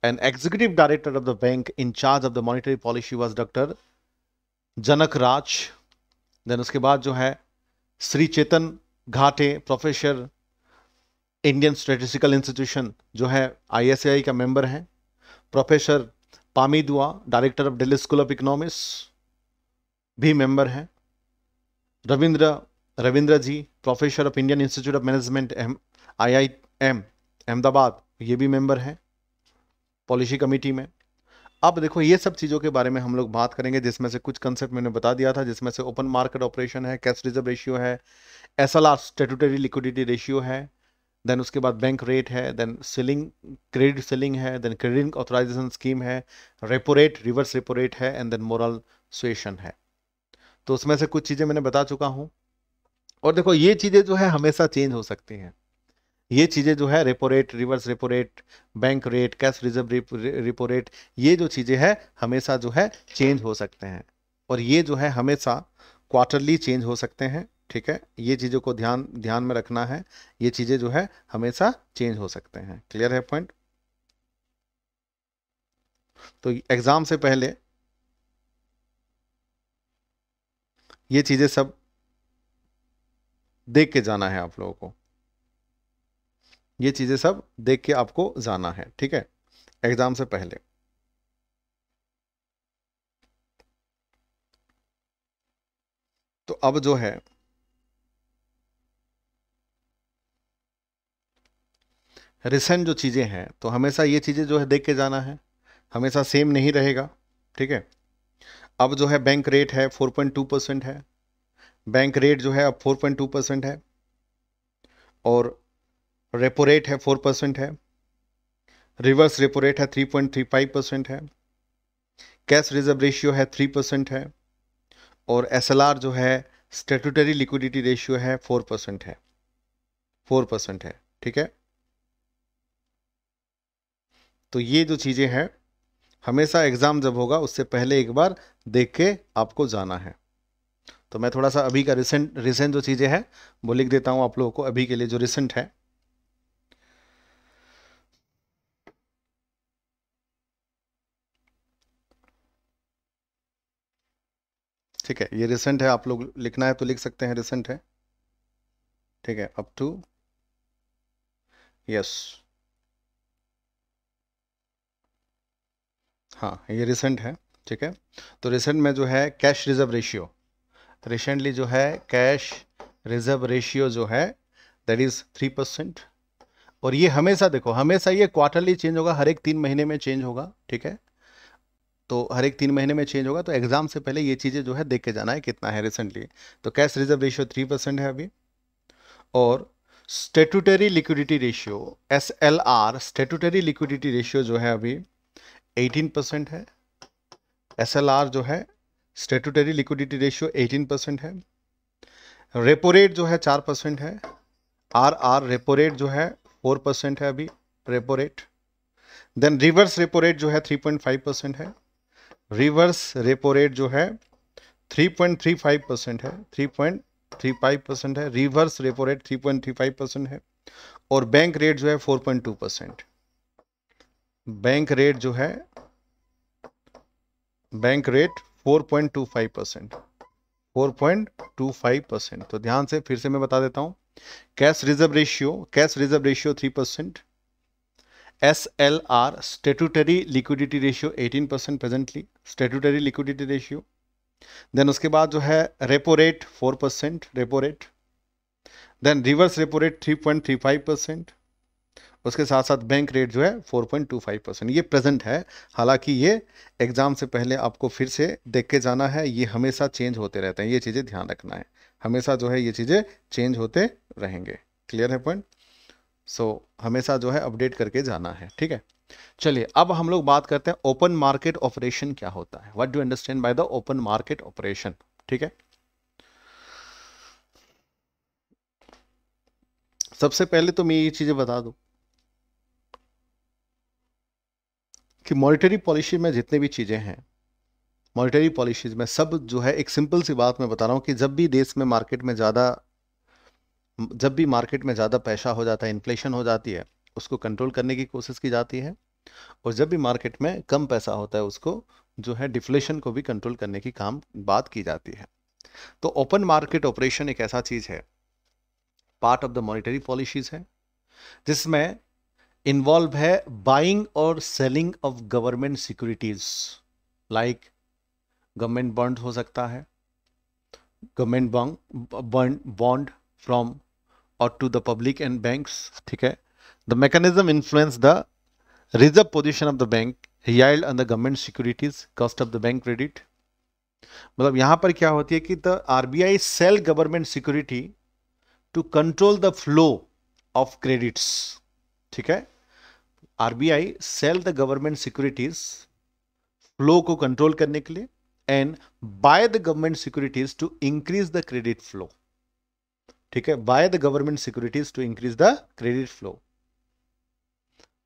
an executive director of the bank in charge of the monetary policy was doctor Janak Raj then उसके बाद जो है श्री चेतन घाटे प्रोफेसर इंडियन स्ट्रेटिस्टिकल इंस्टीट्यूशन जो है आईएसआई का मेंबर है professor Pami Dua director of Delhi school of economics भी मेंबर हैं Ravindra Ravindra ji professor of Indian institute of management M I I M Ahmedabad ये भी मेंबर हैं पॉलिसी कमेटी में अब देखो ये सब चीज़ों के बारे में हम लोग बात करेंगे जिसमें से कुछ कंसेप्ट मैंने बता दिया था जिसमें से ओपन मार्केट ऑपरेशन है कैश रिजर्व रेशियो है S L R statutory liquidity ratio है देन उसके बाद बैंक रेट है देन सेलिंग क्रेडिट सेलिंग है देन क्रेडिट ऑथोराइजेशन स्कीम है repo rate reverse repo rate है एंड देन मोरल सुएशन है तो उसमें से कुछ चीज़ें मैंने बता चुका हूँ और देखो ये चीज़ें जो है हमेशा चेंज हो सकती हैं ये चीज़ें जो है repo rate reverse repo rate bank rate cash reserve repo rate ये जो चीज़ें हैं हमेशा जो है चेंज हो सकते हैं और ये जो है हमेशा क्वार्टरली चेंज हो सकते हैं ठीक है ये चीज़ों को ध्यान ध्यान में रखना है ये चीज़ें जो है हमेशा चेंज हो सकते हैं क्लियर है पॉइंट तो एग्ज़ाम से पहले ये चीज़ें सब देख के जाना है आप लोगों को ये चीज़ें सब देख के आपको जाना है ठीक है एग्ज़ाम से पहले तो अब जो है रिसेंट जो चीज़ें हैं तो हमेशा ये चीज़ें जो है देख के जाना है हमेशा सेम नहीं रहेगा ठीक है अब जो है बैंक रेट है 4.2 परसेंट है बैंक रेट जो है अब 4.2 परसेंट है और रेपो रेट है फोर परसेंट है रिवर्स रेपो रेट है three point three five percent है कैश रिजर्व रेशियो है थ्री परसेंट है और एस एल आर जो है स्टेटूटरी लिक्विडिटी रेशियो है फोर परसेंट है फोर परसेंट है ठीक है तो ये जो चीज़ें हैं हमेशा एग्ज़ाम जब होगा उससे पहले एक बार देख के आपको जाना है तो मैं थोड़ा सा अभी का रिसेंट रिसेंट जो चीज़ें हैं वो लिख देता हूँ आप लोगों को अभी के लिए जो रिसेंट है ठीक है ये रिसेंट है आप लोग लिखना है तो लिख सकते हैं रिसेंट है ठीक है अप टू यस हाँ ये रिसेंट है ठीक है तो रिसेंट में जो है कैश रिजर्व रेशियो रिसेंटली जो है कैश रिजर्व रेशियो जो है दैट इज़ थ्री परसेंट और ये हमेशा देखो हमेशा ये क्वार्टरली चेंज होगा हर एक तीन महीने में चेंज होगा ठीक है तो हर एक तीन महीने में चेंज होगा तो एग्ज़ाम से पहले ये चीज़ें जो है देख के जाना है कितना है रिसेंटली तो cash reserve ratio three percent है अभी और statutory liquidity ratio S L R statutory liquidity ratio जो है अभी एटीन परसेंट है एस एल आर जो है statutory liquidity ratio eighteen percent है रेपो रेट जो है चार परसेंट है आर आर रेपो रेट जो है फोर परसेंट है अभी repo rate then reverse repo rate जो है थ्री पॉइंट फाइव परसेंट है रिवर्स रेपो रेट जो है 3.35 परसेंट है 3.35 परसेंट है रिवर्स रेपो रेट 3.35 परसेंट है और बैंक रेट जो है 4.2 परसेंट बैंक रेट जो है बैंक रेट 4.25 परसेंट 4.25 परसेंट तो ध्यान से फिर से मैं बता देता हूं cash reserve ratio cash reserve ratio 3 percent S L R statutory liquidity ratio 18 percent presently statutory liquidity ratio then उसके बाद जो है repo rate four percent repo rate then reverse repo rate three point three five percent उसके साथ साथ बैंक रेट जो है four point two five percent ये प्रेजेंट है हालांकि ये एग्ज़ाम से पहले आपको फिर से देख के जाना है ये हमेशा चेंज होते रहते हैं ये चीज़ें ध्यान रखना है हमेशा जो है ये चीज़ें चेंज होते रहेंगे क्लियर है पॉइंट सो so, हमेशा जो है अपडेट करके जाना है ठीक है चलिए अब हम लोग बात करते हैं ओपन मार्केट ऑपरेशन क्या होता है what do understand by the open market operation ठीक है सबसे पहले तो मैं ये चीजें बता दू कि मॉनिटरी पॉलिसी में जितने भी चीजें हैं मॉनिटरी पॉलिसीज में सब जो है एक सिंपल सी बात मैं बता रहा हूं कि जब भी देश में मार्केट में ज़्यादा जब भी मार्केट में ज़्यादा पैसा हो जाता है इन्फ्लेशन हो जाती है उसको कंट्रोल करने की कोशिश की जाती है और जब भी मार्केट में कम पैसा होता है उसको जो है डिफ्लेशन को भी कंट्रोल करने की काम बात की जाती है तो ओपन मार्केट ऑपरेशन एक ऐसा चीज है part of the monetary policies है जिसमें इन्वॉल्व है बाइंग और selling of government securities like government bond हो सकता है गवर्नमेंट बॉन्ड बॉन्ड फ्रॉम और to the public and banks ठीक है The mechanism influenced the reserve position of the bank, yield on the government securities, cost of the bank credit. मतलब यहां पर क्या होती है कि the RBI sell government security to control the flow of credits ठीक है RBI sell the government securities flow को कंट्रोल करने के लिए and buy the government securities to increase the credit flow ठीक है buy the government securities to increase the credit flow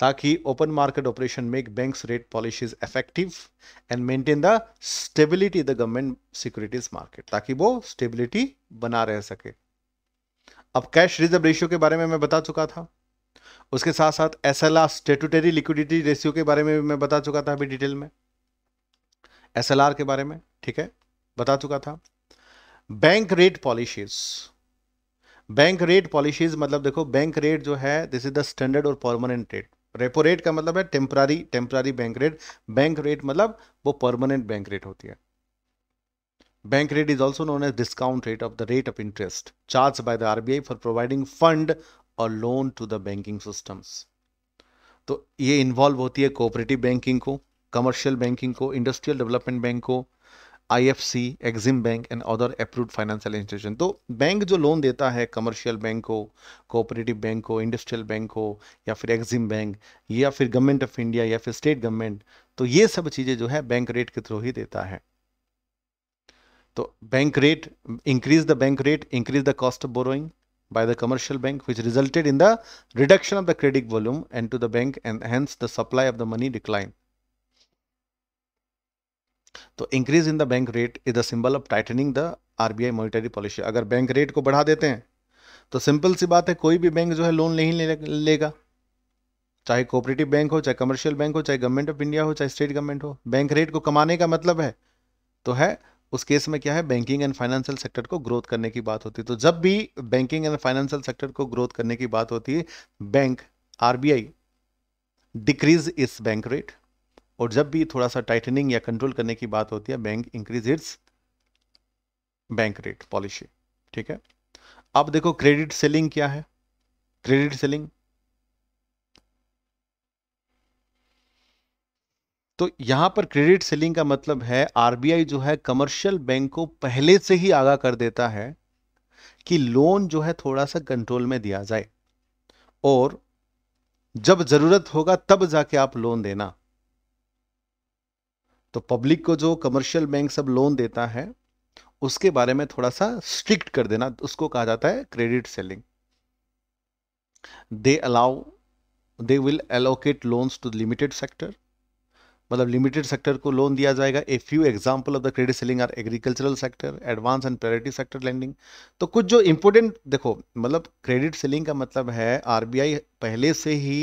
ताकि open market operation make banks rate policies effective and maintain the stability the government securities market ताकि वो स्टेबिलिटी बना रह सके अब कैश रिजर्व रेशियो के बारे में मैं बता चुका था उसके साथ साथ S L R statutory liquidity ratio के बारे में भी मैं बता चुका था अभी डिटेल में एस एल आर के बारे में ठीक है बता चुका था bank rate policies bank rate policies मतलब देखो बैंक रेट जो है दिस इज द स्टैंडर्ड और परमानेंट रेट रेपो रेट का मतलब है temporary temporary bank rate bank rate मतलब वो परमानेंट बैंक रेट होती है bank rate is also known as discount rate of the rate of interest charge by the RBI for providing fund और loan to the banking systems तो ये इन्वॉल्व होती है कोऑपरेटिव बैंकिंग को कमर्शियल बैंकिंग को इंडस्ट्रियल डेवलपमेंट बैंक को IFC EXIM bank and other approved financial institution तो बैंक जो लोन देता है कमर्शियल बैंक को कोऑपरेटिव बैंक को इंडस्ट्रियल बैंक को या फिर एग्जिम बैंक या फिर गवर्नमेंट ऑफ इंडिया या फिर स्टेट गवर्नमेंट तो ये सब चीज़ें जो है बैंक रेट के थ्रू ही देता है तो bank rate increase the bank rate increase the cost of borrowing by the commercial bank which resulted in the reduction of the credit volume and to the bank and hence the supply of the money decline तो increase in the bank rate is the symbol of tightening the RBI monetary policy अगर बैंक रेट को बढ़ा देते हैं तो सिंपल सी बात है कोई भी बैंक जो है लोन नहीं ले, लेगा चाहे कोऑपरेटिव बैंक हो चाहे कमर्शियल बैंक हो चाहे गवर्नमेंट ऑफ इंडिया हो चाहे स्टेट गवर्नमेंट हो बैंक रेट को कमाने का मतलब है तो है उस केस में क्या है बैंकिंग एंड फाइनेंशियल सेक्टर को ग्रोथ करने की बात होती है तो जब भी बैंकिंग एंड फाइनेंशियल सेक्टर को ग्रोथ करने की बात होती है बैंक आरबीआई डिक्रीज इस बैंक रेट और जब भी थोड़ा सा टाइटनिंग या कंट्रोल करने की बात होती है bank increases its bank rate policy ठीक है अब देखो क्रेडिट सेलिंग क्या है क्रेडिट सेलिंग तो यहां पर क्रेडिट सेलिंग का मतलब है आरबीआई जो है कमर्शियल बैंक को पहले से ही आगाह कर देता है कि लोन जो है थोड़ा सा कंट्रोल में दिया जाए और जब जरूरत होगा तब जाके आप लोन देना तो पब्लिक को जो कमर्शियल बैंक सब लोन देता है उसके बारे में थोड़ा सा स्ट्रिक्ट कर देना उसको कहा जाता है credit ceiling they allow they will allocate loans to limited sector मतलब लिमिटेड सेक्टर को लोन दिया जाएगा a few example of the credit ceiling are agricultural sector advance and priority sector lending तो कुछ जो इंपोर्टेंट देखो मतलब क्रेडिट सेलिंग का मतलब है आरबीआई पहले से ही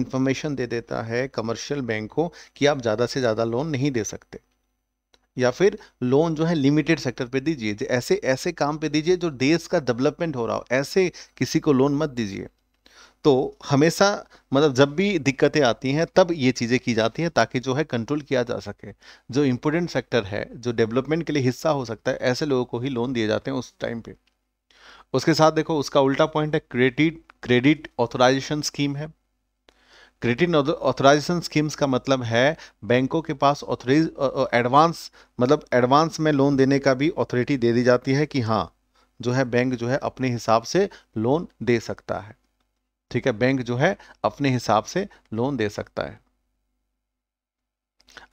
इंफॉर्मेशन दे देता है कमर्शियल बैंक को कि आप ज़्यादा से ज़्यादा लोन नहीं दे सकते या फिर लोन जो है लिमिटेड सेक्टर पे दीजिए ऐसे ऐसे काम पे दीजिए जो देश का डेवलपमेंट हो रहा हो ऐसे किसी को लोन मत दीजिए तो हमेशा मतलब जब भी दिक्कतें आती हैं तब ये चीज़ें की जाती हैं ताकि जो है कंट्रोल किया जा सके जो इम्पोर्टेंट सेक्टर है जो डेवलपमेंट के लिए हिस्सा हो सकता है ऐसे लोगों को ही लोन दिए जाते हैं उस टाइम पे उसके साथ देखो उसका उल्टा पॉइंट है क्रेडिट क्रेडिट ऑथोराइजेशन स्कीम है क्रेडिट ऑथोराइजेशन स्कीम्स का मतलब है बैंकों के पास ऑथोराइज एडवांस मतलब एडवांस में लोन देने का भी ऑथोरिटी दे दी जाती है कि हाँ जो है बैंक जो है अपने हिसाब से लोन दे सकता है ठीक है बैंक जो है अपने हिसाब से लोन दे सकता है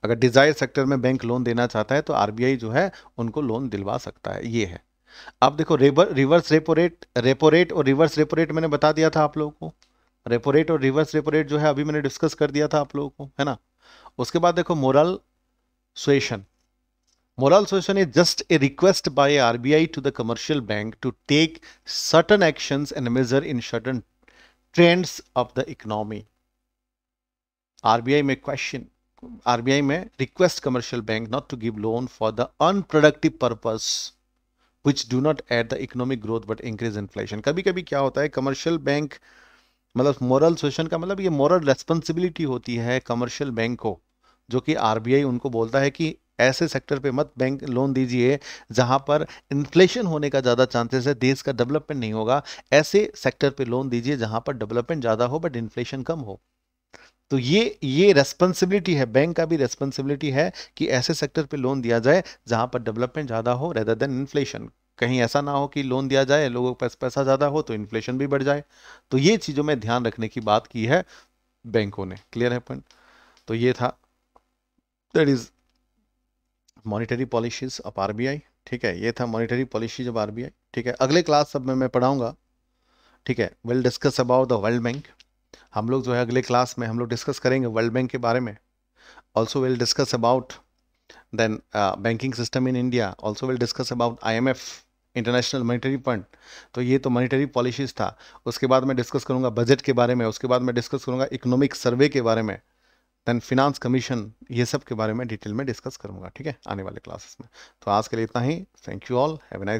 अगर डिजायर सेक्टर में बैंक लोन देना चाहता है तो आरबीआई जो है उनको लोन दिलवा सकता है ये है अब देखो reverse repo rate repo rate और रिवर्स रेपो रेट मैंने बता दिया था आप लोगों को रेपो रेट और रिवर्स रेपो रेट जो है अभी मैंने डिस्कस कर दिया था आप लोगों को है ना उसके बाद देखो moral suasion moral solution is just a request by RBI to the commercial bank to take certain action and measure in certain trends of the economy RBI may question RBI may request commercial bank not to give loan for the unproductive purpose which do not aid the economic growth but increase inflation कभी कभी क्या होता है कमर्शियल बैंक मतलब मॉरल सोशन का मतलब ये मॉरल रेस्पॉन्सिबिलिटी होती है कमर्शियल बैंक को जो कि आरबीआई उनको बोलता है कि ऐसे सेक्टर पे मत बैंक लोन दीजिए जहाँ पर इन्फ्लेशन होने का ज़्यादा चांसेस है देश का डेवलपमेंट नहीं होगा ऐसे सेक्टर पे लोन दीजिए जहाँ पर डेवलपमेंट ज़्यादा हो बट इन्फ्लेशन कम हो तो ये ये रेस्पॉन्सिबिलिटी है बैंक का भी रेस्पॉन्सिबिलिटी है कि ऐसे सेक्टर पर लोन दिया जाए जहाँ पर डेवलपमेंट ज़्यादा हो रेदर देन इन्फ्लेशन कहीं ऐसा ना हो कि लोन दिया जाए लोगों के पास पैसा ज़्यादा हो तो इन्फ्लेशन भी बढ़ जाए तो ये चीज़ों में ध्यान रखने की बात की है बैंकों ने क्लियर है पॉइंट तो ये था that is monetary policies of R ठीक है ये था मॉनिटरी पॉलिसीज ऑफ आर ठीक है अगले क्लास सब में मैं पढ़ाऊँगा ठीक है will discuss about the World Bank हम लोग जो है अगले क्लास में हम लोग डिस्कस करेंगे वर्ल्ड बैंक के बारे में also will discuss about then banking system in India also will discuss about I international monetary fund तो ये तो मॉनिटरी पॉलिसीज था उसके बाद मैं डिस्कस करूँगा बजट के बारे में उसके बाद मैं डिस्कस करूँगा इकोनॉमिक सर्वे के बारे में देन फिनांस कमीशन ये सब के बारे में डिटेल में डिस्कस करूंगा ठीक है आने वाले क्लासेस में तो आज के लिए इतना ही thank you all have nice